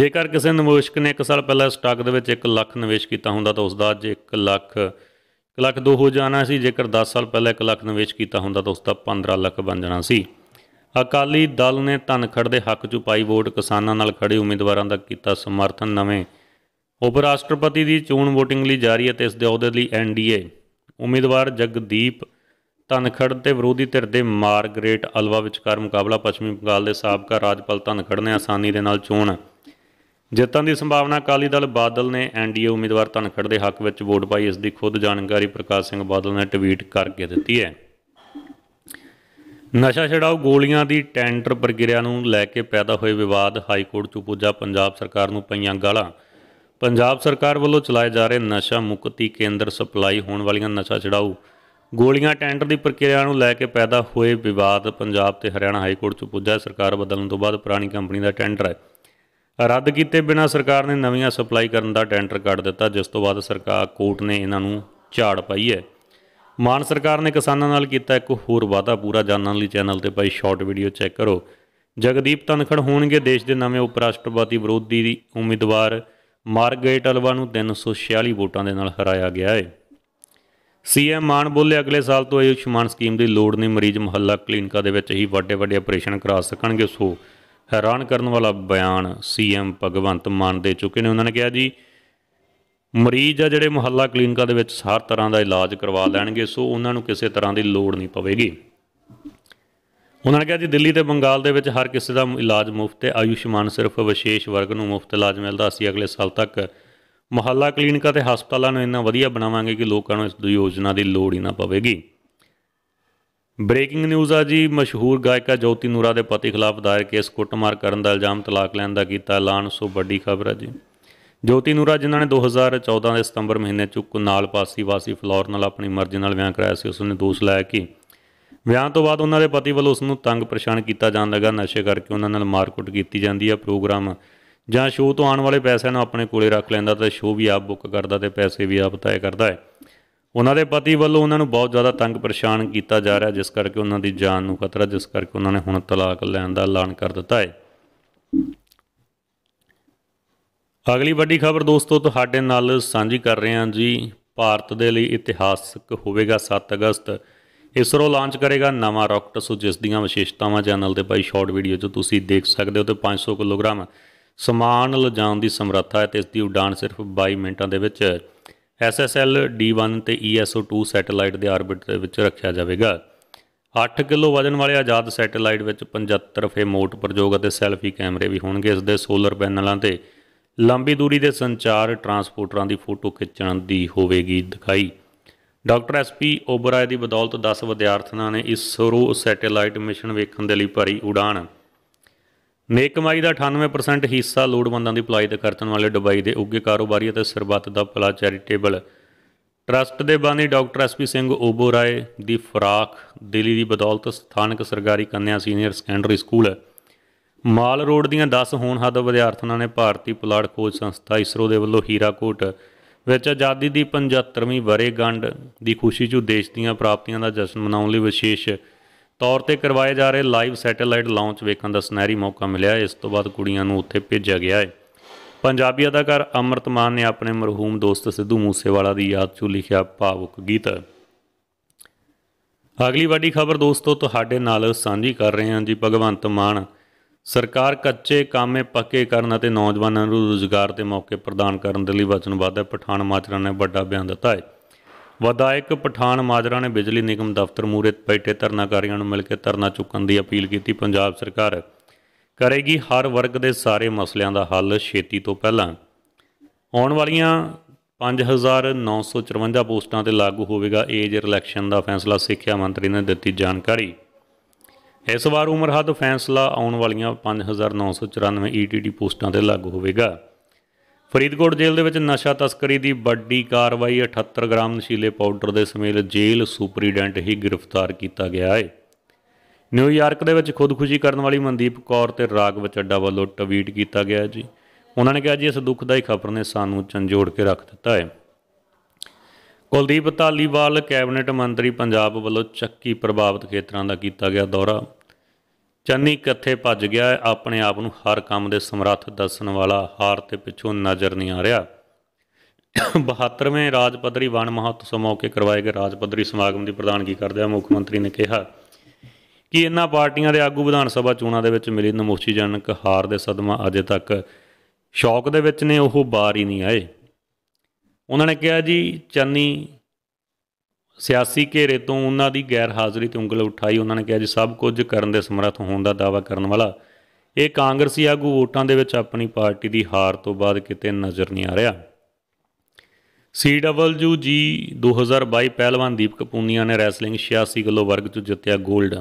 ਜੇਕਰ ਕਿਸੇ ਨਿਵੇਸ਼ਕ ਨੇ 1 ਸਾਲ ਪਹਿਲਾਂ ਸਟਾਕ ਦੇ ਵਿੱਚ 1 ਲੱਖ ਨਿਵੇਸ਼ ਕੀਤਾ ਹੁੰਦਾ ਤਾਂ ਉਸ ਦਾ ਅੱਜ 1 ਲੱਖ 1 ਲੱਖ 2 ਹੋ ਜਾਣਾ ਸੀ ਜੇਕਰ 10 ਸਾਲ ਪਹਿਲਾਂ 1 ਲੱਖ ਨਿਵੇਸ਼ ਕੀਤਾ ਹੁੰਦਾ ਤਾਂ ਉਸ ਦਾ 15 ਲੱਖ ਬਣ ਜਾਣਾ ਸੀ ਅਕਾਲੀ ਦਲ ਨੇ ਧਨਖੜ ਦੇ ਹੱਕ 'ਚ ਪਾਈ ਵੋਟ ਕਿਸਾਨਾਂ ਨਾਲ ਖੜੇ ਉਮੀਦਵਾਰਾਂ ਦਾ ਕੀਤਾ ਸਮਰਥਨ ਨਵੇਂ ਉਪ ਰਾਸ਼ਟਰਪਤੀ ਦੀ ਚੋਣ VOTING ਲਈ ਜਾਰੀ ਹੈ ਤੇ ਇਸ ਦੇ ਅਹੁਦੇ ਲਈ NDA ਉਮੀਦਵਾਰ ਜਗਦੀਪ ਧਨਖੜ ਤੇ ਵਿਰੋਧੀ ਧਿਰ ਦੇ ਮਾਰਗਰੇਟ ਅਲਵਾ ਵਿਚਕਾਰ ਮੁਕਾਬਲਾ ਪੱਛਮੀ ਬੰਗਾਲ ਦੇ ਸਾਬਕਾ ਰਾਜਪਾਲ ਧਨਖੜ ਨੇ ਆਸਾਨੀ ਦੇ ਨਾਲ ਚੋਣ ਜਿੱਤਾਂ ਦੀ ਸੰਭਾਵਨਾ ਅਕਾਲੀ ਦਲ ਬਾਦਲ ਨੇ ਐਨਡੀਏ ਉਮੀਦਵਾਰ ਧਨਖੜ ਦੇ ਹੱਕ ਵਿੱਚ ਵੋਟ ਪਾਈ ਇਸ ਦੀ ਖੁਦ ਜਾਣਕਾਰੀ ਪ੍ਰਕਾਸ਼ ਸਿੰਘ ਬਾਦਲ ਨੇ ਟਵੀਟ ਕਰਕੇ ਦਿੱਤੀ ਹੈ ਨਸ਼ਾ ਛਡਾਓ ਗੋਲੀਆਂ ਦੀ ਟੈਂਡਰ ਪ੍ਰਕਿਰਿਆ ਨੂੰ ਲੈ ਕੇ ਪੈਦਾ ਹੋਏ ਵਿਵਾਦ ਹਾਈ ਕੋਰਟ 'ਚ ਪੁੱਜਾ ਪੰਜਾਬ ਸਰਕਾਰ ਨੂੰ ਪਈਆਂ ਗਾਲਾਂ ਪੰਜਾਬ ਸਰਕਾਰ ਵੱਲੋਂ ਚਲਾਏ ਜਾ ਰਹੇ ਨਸ਼ਾ ਮੁਕਤੀ ਕੇਂਦਰ ਸਪਲਾਈ ਹੋਣ ਵਾਲੀਆਂ ਨਸ਼ਾ ਛਡਾਓ ਗੋਲੀਆਂ ਟੈਂਡਰ ਦੀ ਪ੍ਰਕਿਰਿਆ ਨੂੰ ਲੈ ਕੇ ਪੈਦਾ ਹੋਏ ਵਿਵਾਦ ਪੰਜਾਬ ਤੇ ਹਰਿਆਣਾ ਹਾਈ ਕੋਰਟ 'ਚ ਪੁੱਜਾ ਸਰਕਾਰ ਬਦਲਣ ਤੋਂ ਬਾਅਦ ਪੁਰਾਣੀ ਕੰਪਨੀ ਦਾ ਟੈਂਡਰ ਹੈ ਰੱਦ ਕੀਤੇ ਬਿਨਾ ਸਰਕਾਰ ਨੇ ਨਵੀਆਂ ਸਪਲਾਈ ਕਰਨ ਦਾ ਟੈਂਡਰ ਕੱਢ ਦਿੱਤਾ ਜਿਸ ਤੋਂ ਬਾਅਦ ਸਰਕਾਰ ਕੋਰਟ ਨੇ ਇਹਨਾਂ ਨੂੰ ਝਾੜ ਪਾਈ ਹੈ ਮਾਨ ਸਰਕਾਰ ਨੇ ਕਿਸਾਨਾਂ ਨਾਲ ਕੀਤਾ ਇੱਕ ਹੋਰ ਵਾਅਦਾ ਪੂਰਾ ਜਾਣਨ ਲਈ ਚੈਨਲ ਤੇ ਪਾਈ ਸ਼ਾਰਟ ਵੀਡੀਓ ਚੈੱਕ ਕਰੋ ਜਗਦੀਪ ਤਨਖੜ ਹੋਣਗੇ ਦੇਸ਼ ਦੇ ਨਵੇਂ ਉਪ ਰਾਸ਼ਟਰਪਤੀ ਵਿਰੋਧੀ ਉਮੀਦਵਾਰ ਮਾਰਗਰੇਟ ਅਲਵਾ ਨੂੰ 346 ਵੋਟਾਂ ਦੇ ਨਾਲ ਹਰਾਇਆ ਗਿਆ ਹੈ ਸੀਐਮ ਮਾਨ ਬੋਲੇ ਅਗਲੇ ਸਾਲ ਤੋਂ ਆਯੁਸ਼ਮਾਨ ਸਕੀਮ ਦੀ ਲੋੜ ਨਹੀਂ ਮਰੀਜ਼ ਮੁਹੱਲਾ ਕਲੀਨਿਕਾਂ ਦੇ ਵਿੱਚ ਹੀ ਵੱਡੇ ਵੱਡੇ ਆਪਰੇਸ਼ਨ ਕਰਾ ਸਕਣਗੇ ਸੋ ਹੈਰਾਨ ਕਰਨ ਵਾਲਾ ਬਿਆਨ ਸੀਐਮ ਭਗਵੰਤ ਮਾਨ ਦੇ ਚੁੱਕੇ ਨੇ ਉਹਨਾਂ ਨੇ ਕਿਹਾ ਜੀ ਮਰੀਜ਼ ਆ ਜਿਹੜੇ ਮੁਹੱਲਾ ਕਲੀਨਿਕਾਂ ਦੇ ਵਿੱਚ ਹਰ ਤਰ੍ਹਾਂ ਦਾ ਇਲਾਜ ਕਰਵਾ ਲੈਣਗੇ ਸੋ ਉਹਨਾਂ ਨੂੰ ਕਿਸੇ ਤਰ੍ਹਾਂ ਦੀ ਲੋੜ ਨਹੀਂ ਪਵੇਗੀ ਉਹਨਾਂ ਨੇ ਕਿਹਾ ਜੀ ਦਿੱਲੀ ਤੇ ਬੰਗਾਲ ਦੇ ਵਿੱਚ ਹਰ ਕਿਸੇ ਦਾ ਇਲਾਜ ਮੁਫਤ ਹੈ ਆਯੁਸ਼ਮਾਨ ਸਿਰਫ ਵਿਸ਼ੇਸ਼ ਵਰਗ ਨੂੰ ਮੁਫਤ ਇਲਾਜ ਮਿਲਦਾ ਸੀ ਅਗਲੇ ਸਾਲ ਤੱਕ ਮੁਹੱਲਾ ਕਲੀਨਿਕਾਂ ਤੇ ਹਸਪਤਾਲਾਂ ਨੂੰ ਇੰਨਾ ਵਧੀਆ ਬਣਾਵਾਂਗੇ ਕਿ ਲੋਕਾਂ ਨੂੰ ਇਸ ਯੋਜਨਾ ਦੀ ਲੋੜ ਹੀ ਨਾ ਪਵੇਗੀ ਬ੍ਰੇਕਿੰਗ ਨਿਊਜ਼ ਆ ਜੀ ਮਸ਼ਹੂਰ ਗਾਇਕਾ ਜੋਤੀ ਨੂਰਾ ਦੇ ਪਤੀ ਖਿਲਾਫ ਦਾਇਰ ਕੇਸ ਕੁੱਟਮਾਰ ਕਰਨ ਦਾ ਇਲਜ਼ਾਮ ਤਲਾਕ ਲੈਣ ਦਾ ਕੀਤਾ ਐਲਾਨ ਸੋ ਵੱਡੀ ਖਬਰ ਆ ਜੀ ਜੋਤੀ ਨੂਰਾ ਜਿਨ੍ਹਾਂ ਨੇ 2014 ਦੇ ਸਤੰਬਰ ਮਹੀਨੇ ਚ ਕੁਨਾਲ ਪਾਸੀ ਵਾਸੀ ਫਲੋਰ ਨਾਲ ਆਪਣੀ ਮਰਜ਼ੀ ਨਾਲ ਵਿਆਹ ਕਰਾਇਆ ਸੀ ਉਸ ਨੇ ਦੋਸ਼ ਲਾਇਆ ਕਿ ਵਿਆਹ ਤੋਂ ਬਾਅਦ ਉਹਨਾਂ ਦੇ ਪਤੀ ਵੱਲੋਂ ਉਸ ਨੂੰ ਤੰਗ ਪਰੇਸ਼ਾਨ ਕੀਤਾ ਜਾਣ ਲੱਗਾ ਨਸ਼ੇ ਕਰਕੇ ਉਹਨਾਂ ਨਾਲ ਮਾਰਕੁੱਟ ਕੀਤੀ ਜਾਂਦੀ ਆ ਪ੍ਰੋਗਰਾਮ ਜਾਂ ਸ਼ੋਅ ਤੋਂ ਆਉਣ ਵਾਲੇ ਪੈਸਿਆਂ ਨੂੰ ਆਪਣੇ ਕੋਲੇ ਰੱਖ ਲੈਂਦਾ ਤੇ ਸ਼ੋਅ ਵੀ ਆਪ ਬੁੱਕ ਕਰਦਾ ਤੇ ਪੈਸੇ ਵੀ ਆਪ ਤੈਅ ਕਰਦਾ ਹੈ ਉਹਨਾਂ ਦੇ ਪਤੀ ਵੱਲੋਂ ਉਹਨਾਂ ਨੂੰ ਬਹੁਤ ਜ਼ਿਆਦਾ ਤੰਗ ਪਰੇਸ਼ਾਨ ਕੀਤਾ ਜਾ ਰਿਹਾ ਜਿਸ ਕਰਕੇ ਉਹਨਾਂ ਦੀ ਜਾਨ ਨੂੰ ਖਤਰਾ ਜਿਸ ਕਰਕੇ ਉਹਨਾਂ ਨੇ ਹੁਣ ਤਲਾਕ ਲੈਣ ਦਾ ਐਲਾਨ ਕਰ ਦਿੱਤਾ ਹੈ ਅਗਲੀ ਵੱਡੀ ਖਬਰ ਦੋਸਤੋ ਤੁਹਾਡੇ ਨਾਲ ਸਾਂਝੀ ਕਰ ਰਹੇ ਹਾਂ ਜੀ ਭਾਰਤ ਦੇ ਲਈ ਇਤਿਹਾਸਕ ਹੋਵੇਗਾ 7 ਅਗਸਤ ਇਸਰੋ ਲਾਂਚ ਕਰੇਗਾ ਨਵਾਂ ਰਾਕਟ ਸੋ ਜਿਸ ਦੀਆਂ ਵਿਸ਼ੇਸ਼ਤਾਵਾਂ ਚੈਨਲ ਤੇ ਭਾਈ ਸ਼ਾਰਟ ਵੀਡੀਓ 'ਚ ਤੁਸੀਂ ਦੇਖ ਸਕਦੇ ਹੋ ਤੇ 500 ਕਿਲੋਗ੍ਰਾਮ ਸਮਾਨ ਲਿਜਾਣ ਦੀ ਸਮਰੱਥਾ ਹੈ ਤੇ ਇਸ ਦੀ ਉਡਾਨ ਸਿਰਫ 22 ਮਿੰਟਾਂ ਦੇ ਵਿੱਚ SSL D1 ਤੇ ESO2 ਸੈਟੇਲਾਈਟ ਦੇ ਆਰਬਿਟ ਦੇ ਵਿੱਚ ਰੱਖਿਆ ਜਾਵੇਗਾ 8 ਕਿਲੋ ਵਜਨ ਵਾਲੇ ਆਜ਼ਾਦ ਸੈਟੇਲਾਈਟ ਵਿੱਚ 75 ਫੇਮੋਟ ਪ੍ਰਯੋਗ ਅਤੇ ਸੈਲਫੀ ਕੈਮਰੇ ਵੀ ਹੋਣਗੇ ਇਸ ਦੇ ਸੋਲਰ ਪੈਨਲਾਂ ਤੇ ਲੰਬੀ ਦੂਰੀ ਦੇ ਸੰਚਾਰ ਟਰਾਂਸਪੋਰਟਰਾਂ ਦੀ ਫੋਟੋ ਖਿੱਚਣ ਦੀ ਹੋਵੇਗੀ ਦਿਖਾਈ ਡਾਕਟਰ ਐਸਪੀ ਓਬਰਾਏ ਦੀ ਬਦੌਲਤ 10 ਵਿਦਿਆਰਥਣਾਂ ਨੇ ਇਸ ਸਰੋ ਸੈਟੇਲਾਈਟ ਮਿਸ਼ਨ ਵੇਖਣ ਦੇ ਲਈ ਭਰੀ ਉਡਾਨ ਨੇਕ ਕਮਾਈ ਦਾ 98% ਹਿੱਸਾ ਲੋੜਵੰਦਾਂ ਦੀ ਭਲਾਈ ਤੇ ਖਰਚਣ ਵਾਲੇ ਡੁਬਈ ਦੇ ਉੱਗੇ ਕਾਰੋਬਾਰੀ ਅਤੇ ਸਰਬੱਤ ਦਾ ਭਲਾ ਚੈਰੀਟੇਬਲ ਟਰਸਟ ਦੇ ਬਾਨੀ ਡਾਕਟਰ ਐਸਪੀ ਸਿੰਘ ਓਬੋਰਾਏ ਦੀ ਫਰਾਖ ਦਿੱਲੀ ਦੀ ਬਦੌਲਤ ਸਥਾਨਕ ਸਰਕਾਰੀ ਕੰਨਿਆ senior secondary school mall road ਦੀਆਂ 10 ਹੋਣਹਾਰ ਵਿਦਿਆਰਥਣਾਂ ਨੇ ਭਾਰਤੀ ਪੁਲਾੜ ਖੋਜ ਸੰਸਥਾ ਇਸਰੋ ਦੇ ਵੱਲੋਂ ਹੀਰਾਕੋਟ ਵਿੱਚ ਆਜ਼ਾਦੀ ਦੀ 75ਵੀਂ ਵਰੇਗੰਢ ਦੀ ਖੁਸ਼ੀ 'ਚ ਦੇਸ਼ ਦੀਆਂ ਪ੍ਰਾਪਤੀਆਂ ਦਾ ਜਸ਼ਨ ਮਨਾਉਣ ਲਈ ਵਿਸ਼ੇਸ਼ ਤੌਰ ਤੇ ਕਰਵਾਏ ਜਾ ਰਹੇ ਲਾਈਵ ਸੈਟੇਲਾਈਟ ਲਾਂਚ ਵੇਖਣ ਦਾ ਸੁਨਹਿਰੀ ਮੌਕਾ ਮਿਲਿਆ ਇਸ ਤੋਂ ਬਾਅਦ ਕੁੜੀਆਂ ਨੂੰ ਉੱਥੇ ਭੇਜਿਆ ਗਿਆ ਹੈ ਪੰਜਾਬੀ ਅਦਾਕਾਰ ਅਮਰਤ ਮਾਨ ਨੇ ਆਪਣੇ ਮਰਹੂਮ ਦੋਸਤ ਸਿੱਧੂ ਮੂਸੇਵਾਲਾ ਦੀ ਯਾਦ 'ਚ ਲਿਖਿਆ ਭਾਵੁਕ ਗੀਤ ਅਗਲੀ ਵੱਡੀ ਖਬਰ ਦੋਸਤੋ ਤੁਹਾਡੇ ਨਾਲ ਸਾਂਝੀ ਕਰ ਰਹੇ ਹਾਂ ਜੀ ਭਗਵੰਤ ਮਾਨ ਸਰਕਾਰ ਕੱਚੇ ਕਾਮੇ ਪੱਕੇ ਕਰਨ ਅਤੇ ਨੌਜਵਾਨਾਂ ਨੂੰ ਰੋਜ਼ਗਾਰ ਦੇ ਮੌਕੇ ਪ੍ਰਦਾਨ ਕਰਨ ਦੇ ਲਈ ਵਚਨਬੱਧ ਹੈ ਪਠਾਨ ਮਾਚਰਾ ਨੇ ਵੱਡਾ ਬਿਆਨ ਦਿੱਤਾ ਹੈ ਵਧਾਇਕ ਪਠਾਨ ਮਾਜਰਾ ਨੇ ਬਿਜਲੀ ਨਿਗਮ ਦਫ਼ਤਰ ਮੂਰੇ ਬੈਠੇ ਧਰਨਾਕਾਰੀਆਂ ਨੂੰ ਮਿਲ ਕੇ ਧਰਨਾ ਚੁੱਕਣ ਦੀ ਅਪੀਲ ਕੀਤੀ ਪੰਜਾਬ ਸਰਕਾਰ ਕਰੇਗੀ ਹਰ ਵਰਗ ਦੇ ਸਾਰੇ ਮਸਲਿਆਂ ਦਾ ਹੱਲ ਛੇਤੀ ਤੋਂ ਪਹਿਲਾਂ ਆਉਣ ਵਾਲੀਆਂ 5954 ਪੋਸਟਾਂ ਤੇ ਲਾਗੂ ਹੋਵੇਗਾ ਏਜ ਰਿਲੈਕਸ਼ਨ ਦਾ ਫੈਸਲਾ ਸਿੱਖਿਆ ਮੰਤਰੀ ਨੇ ਦਿੱਤੀ ਜਾਣਕਾਰੀ ਇਸ ਵਾਰ ਉਮਰ ਹੱਦ ਫੈਸਲਾ ਆਉਣ ਵਾਲੀਆਂ 5994 ਈਟੀਟੀ ਪੋਸਟਾਂ ਤੇ ਲਾਗੂ ਹੋਵੇਗਾ ਫਰੀਦਕੋਟ ਜੇਲ੍ਹ ਦੇ ਵਿੱਚ ਨਸ਼ਾ ਤਸਕਰੀ ਦੀ ਵੱਡੀ ਕਾਰਵਾਈ 78 ਗ੍ਰਾਮ ਨਸ਼ੀਲੇ ਪਾਊਡਰ ਦੇ ਸਮੇਤ ਜੇਲ੍ਹ ਸੁਪਰੀਡੈਂਟ ਹੀ ਗ੍ਰਿਫਤਾਰ ਕੀਤਾ ਗਿਆ ਹੈ ਨਿਊਯਾਰਕ ਦੇ ਵਿੱਚ ਖੁਦਕੁਸ਼ੀ ਕਰਨ ਵਾਲੀ ਮਨਦੀਪ ਕੌਰ ਤੇ ਰਾਗਵ ਚੱਡਾ ਵੱਲੋਂ ਟਵੀਟ ਕੀਤਾ ਗਿਆ ਜੀ ਉਹਨਾਂ ਨੇ ਕਿਹਾ ਜੀ ਇਸ ਦੁਖਦਾਈ ਖਬਰ ਨੇ ਸਾਨੂੰ ਚੰਜੋੜ ਕੇ ਰੱਖ ਦਿੱਤਾ ਹੈ ਕੁਲਦੀਪ ਧਾਲੀਵਾਲ ਕੈਬਨਿਟ ਮੰਤਰੀ ਪੰਜਾਬ ਵੱਲੋਂ ਚੱਕੀ ਪ੍ਰਭਾਵਿਤ ਖੇਤਰਾਂ ਦਾ ਕੀਤਾ ਗਿਆ ਦੌਰਾ ਚੰਨੀ ਕਿੱਥੇ ਭੱਜ ਗਿਆ ਆਪਣੇ ਆਪ ਨੂੰ ਹਰ ਕੰਮ ਦੇ ਸਮਰੱਥ ਦੱਸਣ ਵਾਲਾ ਹਾਰ ਤੇ ਪਿੱਛੋਂ ਨਜ਼ਰ ਨਹੀਂ ਆ ਰਿਹਾ 72ਵੇਂ ਰਾਜ ਪੱਧਰੀ ਵਣ ਮਹੋਤਸਵ ਮੌਕੇ ਕਰਵਾਏ ਗਏ ਰਾਜ ਪੱਧਰੀ ਸਮਾਗਮ ਦੀ ਪ੍ਰਧਾਨਗੀ ਕਰਦਿਆਂ ਮੁੱਖ ਮੰਤਰੀ ਨੇ ਕਿਹਾ ਕਿ ਇਹਨਾਂ ਪਾਰਟੀਆਂ ਦੇ ਆਗੂ ਵਿਧਾਨ ਸਭਾ ਚੋਣਾਂ ਦੇ ਵਿੱਚ ਮਿਲੀ ਨਮੋਸ਼ੀਜਨਕ ਹਾਰ ਦੇ ਸਦਮਾ ਅਜੇ ਤੱਕ ਸ਼ੌਕ ਦੇ ਵਿੱਚ ਨੇ ਉਹ ਬਾਰ ਹੀ ਨਹੀਂ ਆਏ ਉਹਨਾਂ ਨੇ ਕਿਹਾ ਜੀ ਚੰਨੀ ਸਿਆਸੀ ਘੇਰੇ ਤੋਂ ਉਹਨਾਂ ਦੀ ਗੈਰ ਹਾਜ਼ਰੀ ਤੇ ਉਂਗਲ ਉਠਾਈ ਉਹਨਾਂ ਨੇ ਕਿਹਾ ਜੀ ਸਭ ਕੁਝ ਕਰਨ ਦੇ ਸਮਰੱਥ ਹੋਣ ਦਾ ਦਾਵਾ ਕਰਨ ਵਾਲਾ ਇਹ ਕਾਂਗਰਸੀ ਆਗੂ ਵੋਟਾਂ ਦੇ ਵਿੱਚ ਆਪਣੀ ਪਾਰਟੀ ਦੀ ਹਾਰ ਤੋਂ ਬਾਅਦ ਕਿਤੇ ਨਜ਼ਰ ਨਹੀਂ ਆ ਰਿਹਾ ਜੀ 2022 ਪਹਿਲਵਾਨ ਦੀਪਕ ਪੂਨੀਆ ਨੇ ਰੈਸਲਿੰਗ 86 ਕਿਲੋ ਵਰਗ 'ਚ ਜਿੱਤਿਆ 골ਡ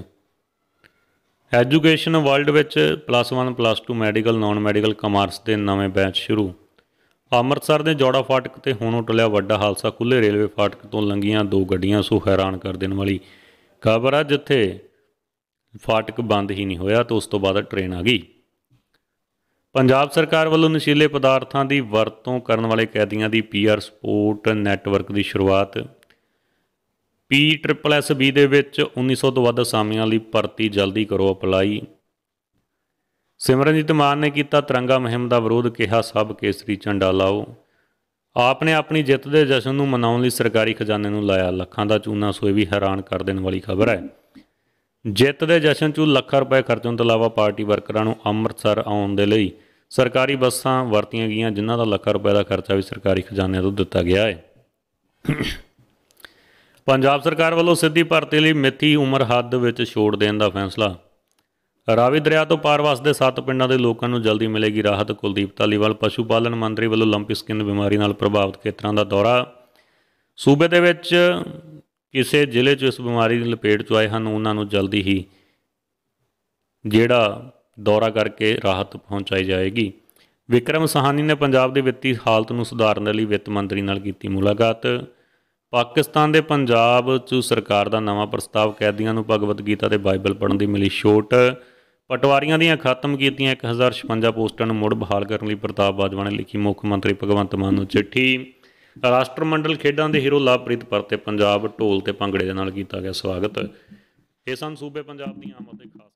ਐਜੂਕੇਸ਼ਨ ਵਰਲਡ ਵਿੱਚ +1 +2 ਮੈਡੀਕਲ ਨਾਨ ਮੈਡੀਕਲ ਕਮਰਸ ਦੇ ਨਵੇਂ ਬੈਚ ਸ਼ੁਰੂ ਅੰਮ੍ਰਿਤਸਰ ਦੇ ਜੋੜਾ ਫਾਟਕ ਤੇ ਹੁਣ ਟਲਿਆ ਵੱਡਾ ਹਾਦਸਾ ਖੁੱਲੇ ਰੇਲਵੇ ਫਾਟਕ ਤੋਂ ਲੰਗੀਆਂ ਦੋ ਗੱਡੀਆਂ ਸੋ ਹੈਰਾਨ ਕਰ ਦੇਣ ਵਾਲੀ ਖਬਰ ਆ ਜਿੱਥੇ ਫਾਟਕ ਬੰਦ ਹੀ ਨਹੀਂ ਹੋਇਆ ਤੇ ਉਸ ਤੋਂ ਬਾਅਦ ਟ੍ਰੇਨ ਆ ਗਈ ਪੰਜਾਬ ਸਰਕਾਰ ਵੱਲੋਂ ਨਸ਼ੀਲੇ ਪਦਾਰਥਾਂ ਦੀ ਵਰਤੋਂ ਕਰਨ ਵਾਲੇ ਕੈਦੀਆਂ ਦੀ ਪੀਆਰ ਸਪੋਰਟ ਨੈਟਵਰਕ ਦੀ ਸ਼ੁਰੂਆਤ ਪੀ ਟ੍ਰਿਪਲ ਐਸ ਬੀ ਦੇ ਵਿੱਚ 1900 ਤੋਂ ਵੱਧ ਅਸਾਮੀਆਂ ਲਈ ਭਰਤੀ ਜਲਦੀ ਕਰੋ ਅਪਲਾਈ ਸਿਮਰਨਜੀਤ ਮਾਨ ਨੇ ਕੀਤਾ ਤਿਰੰਗਾ ਮਹਿਮ ਦਾ ਵਿਰੋਧ ਕਿਹਾ ਸਭ ਕੇਸਰੀ ਝੰਡਾ ਲਾਓ ਆਪ ਨੇ ਆਪਣੀ ਜਿੱਤ ਦੇ ਜਸ਼ਨ ਨੂੰ ਮਨਾਉਣ ਲਈ ਸਰਕਾਰੀ ਖਜ਼ਾਨੇ ਨੂੰ ਲਾਇਆ ਲੱਖਾਂ ਦਾ ਚੂਨਾ ਸੋਏ ਵੀ ਹੈਰਾਨ ਕਰ ਦੇਣ ਵਾਲੀ ਖਬਰ ਹੈ ਜਿੱਤ ਦੇ ਜਸ਼ਨ 'ਚ ਲੱਖਾਂ ਰੁਪਏ ਖਰਚਣ ਤੋਂ ਇਲਾਵਾ ਪਾਰਟੀ ਵਰਕਰਾਂ ਨੂੰ ਅੰਮ੍ਰਿਤਸਰ ਆਉਣ ਦੇ ਲਈ ਸਰਕਾਰੀ ਬੱਸਾਂ ਵਰਤੀਆਂ ਗਈਆਂ ਜਿਨ੍ਹਾਂ ਦਾ ਲੱਖਾਂ ਰੁਪਏ ਦਾ ਖਰਚਾ ਵੀ ਸਰਕਾਰੀ ਖਜ਼ਾਨੇ ਤੋਂ ਦਿੱਤਾ ਗਿਆ ਹੈ ਪੰਜਾਬ ਸਰਕਾਰ ਵੱਲੋਂ ਸਿੱਧੀ ਭਰਤੀ ਲਈ ਮਿੱਥੀ ਉਮਰ ਹੱਦ ਵਿੱਚ ਛੋੜ ਦੇਣ ਦਾ ਫੈਸਲਾ ਰਾਵੀ ਦਰਿਆ ਤੋਂ ਪਾਰ ਵਸਦੇ ਸੱਤ ਪਿੰਡਾਂ ਦੇ ਲੋਕਾਂ ਨੂੰ ਜਲਦੀ ਮਿਲੇਗੀ ਰਾਹਤ ਕੁਲਦੀਪ ਤਾਲੀਵਾਲ ਪਸ਼ੂ ਪਾਲਣ ਮੰਤਰੀ ਵੱਲੋਂ ਲੰਪੀ ਸਕਿਨ ਬਿਮਾਰੀ ਨਾਲ ਪ੍ਰਭਾਵਿਤ ਖੇਤਰਾਂ ਦਾ ਦੌਰਾ ਸੂਬੇ ਦੇ ਵਿੱਚ ਕਿਸੇ ਜ਼ਿਲ੍ਹੇ 'ਚ ਇਸ ਬਿਮਾਰੀ ਦੀ ਲਪੇਟ 'ਚ ਆਏ ਹਨ ਉਹਨਾਂ ਨੂੰ ਜਲਦੀ ਹੀ ਜਿਹੜਾ ਦੌਰਾ ਕਰਕੇ ਰਾਹਤ ਪਹੁੰਚਾਈ ਜਾਏਗੀ ਵਿਕਰਮ ਸਹਾਨੀ ਨੇ ਪੰਜਾਬ ਦੀ ਵਿੱਤੀ ਹਾਲਤ ਨੂੰ ਸੁਧਾਰਨ ਲਈ ਵਿੱਤ ਮੰਤਰੀ ਨਾਲ ਕੀਤੀ ਮੁਲਾਕਾਤ ਪਾਕਿਸਤਾਨ ਦੇ ਪੰਜਾਬ 'ਚ ਸਰਕਾਰ ਦਾ ਨਵਾਂ ਪ੍ਰਸਤਾਵ ਕੈਦੀਆਂ ਨੂੰ ਭਗਵਦ ਗੀਤਾ ਤੇ ਬਾਈਬਲ ਪੜ੍ਹਨ ਦੀ ਮਿਲੀ ਛੋਟ ਪਟਵਾਰੀਆਂ ਦੀਆਂ ਖਤਮ ਕੀਤੀਆਂ 1056 ਪੋਸਟਾਂ ਨੂੰ ਮੁੜ ਬਹਾਲ ਕਰਨ ਲਈ ਪ੍ਰਤਾਪ ਬਾਜਵਾ ਨੇ ਲਿਖੀ ਮੁੱਖ ਮੰਤਰੀ ਭਗਵੰਤ ਮਾਨ ਨੂੰ ਚਿੱਠੀ ਰਾਸ਼ਟਰ ਮੰਡਲ ਖੇਡਾਂ ਦੇ ਹੀਰੋ ਲਾਭਪ੍ਰੀਤ ਪਰਤੇ ਪੰਜਾਬ ਢੋਲ ਤੇ ਪੰਗੜੇ ਦੇ ਨਾਲ ਕੀਤਾ ਗਿਆ ਸਵਾਗਤ ਇਹ ਸਨ ਸੂਬੇ ਪੰਜਾਬ ਦੀਆਂ ਆਮਦ ਦੇ ਖਾਸ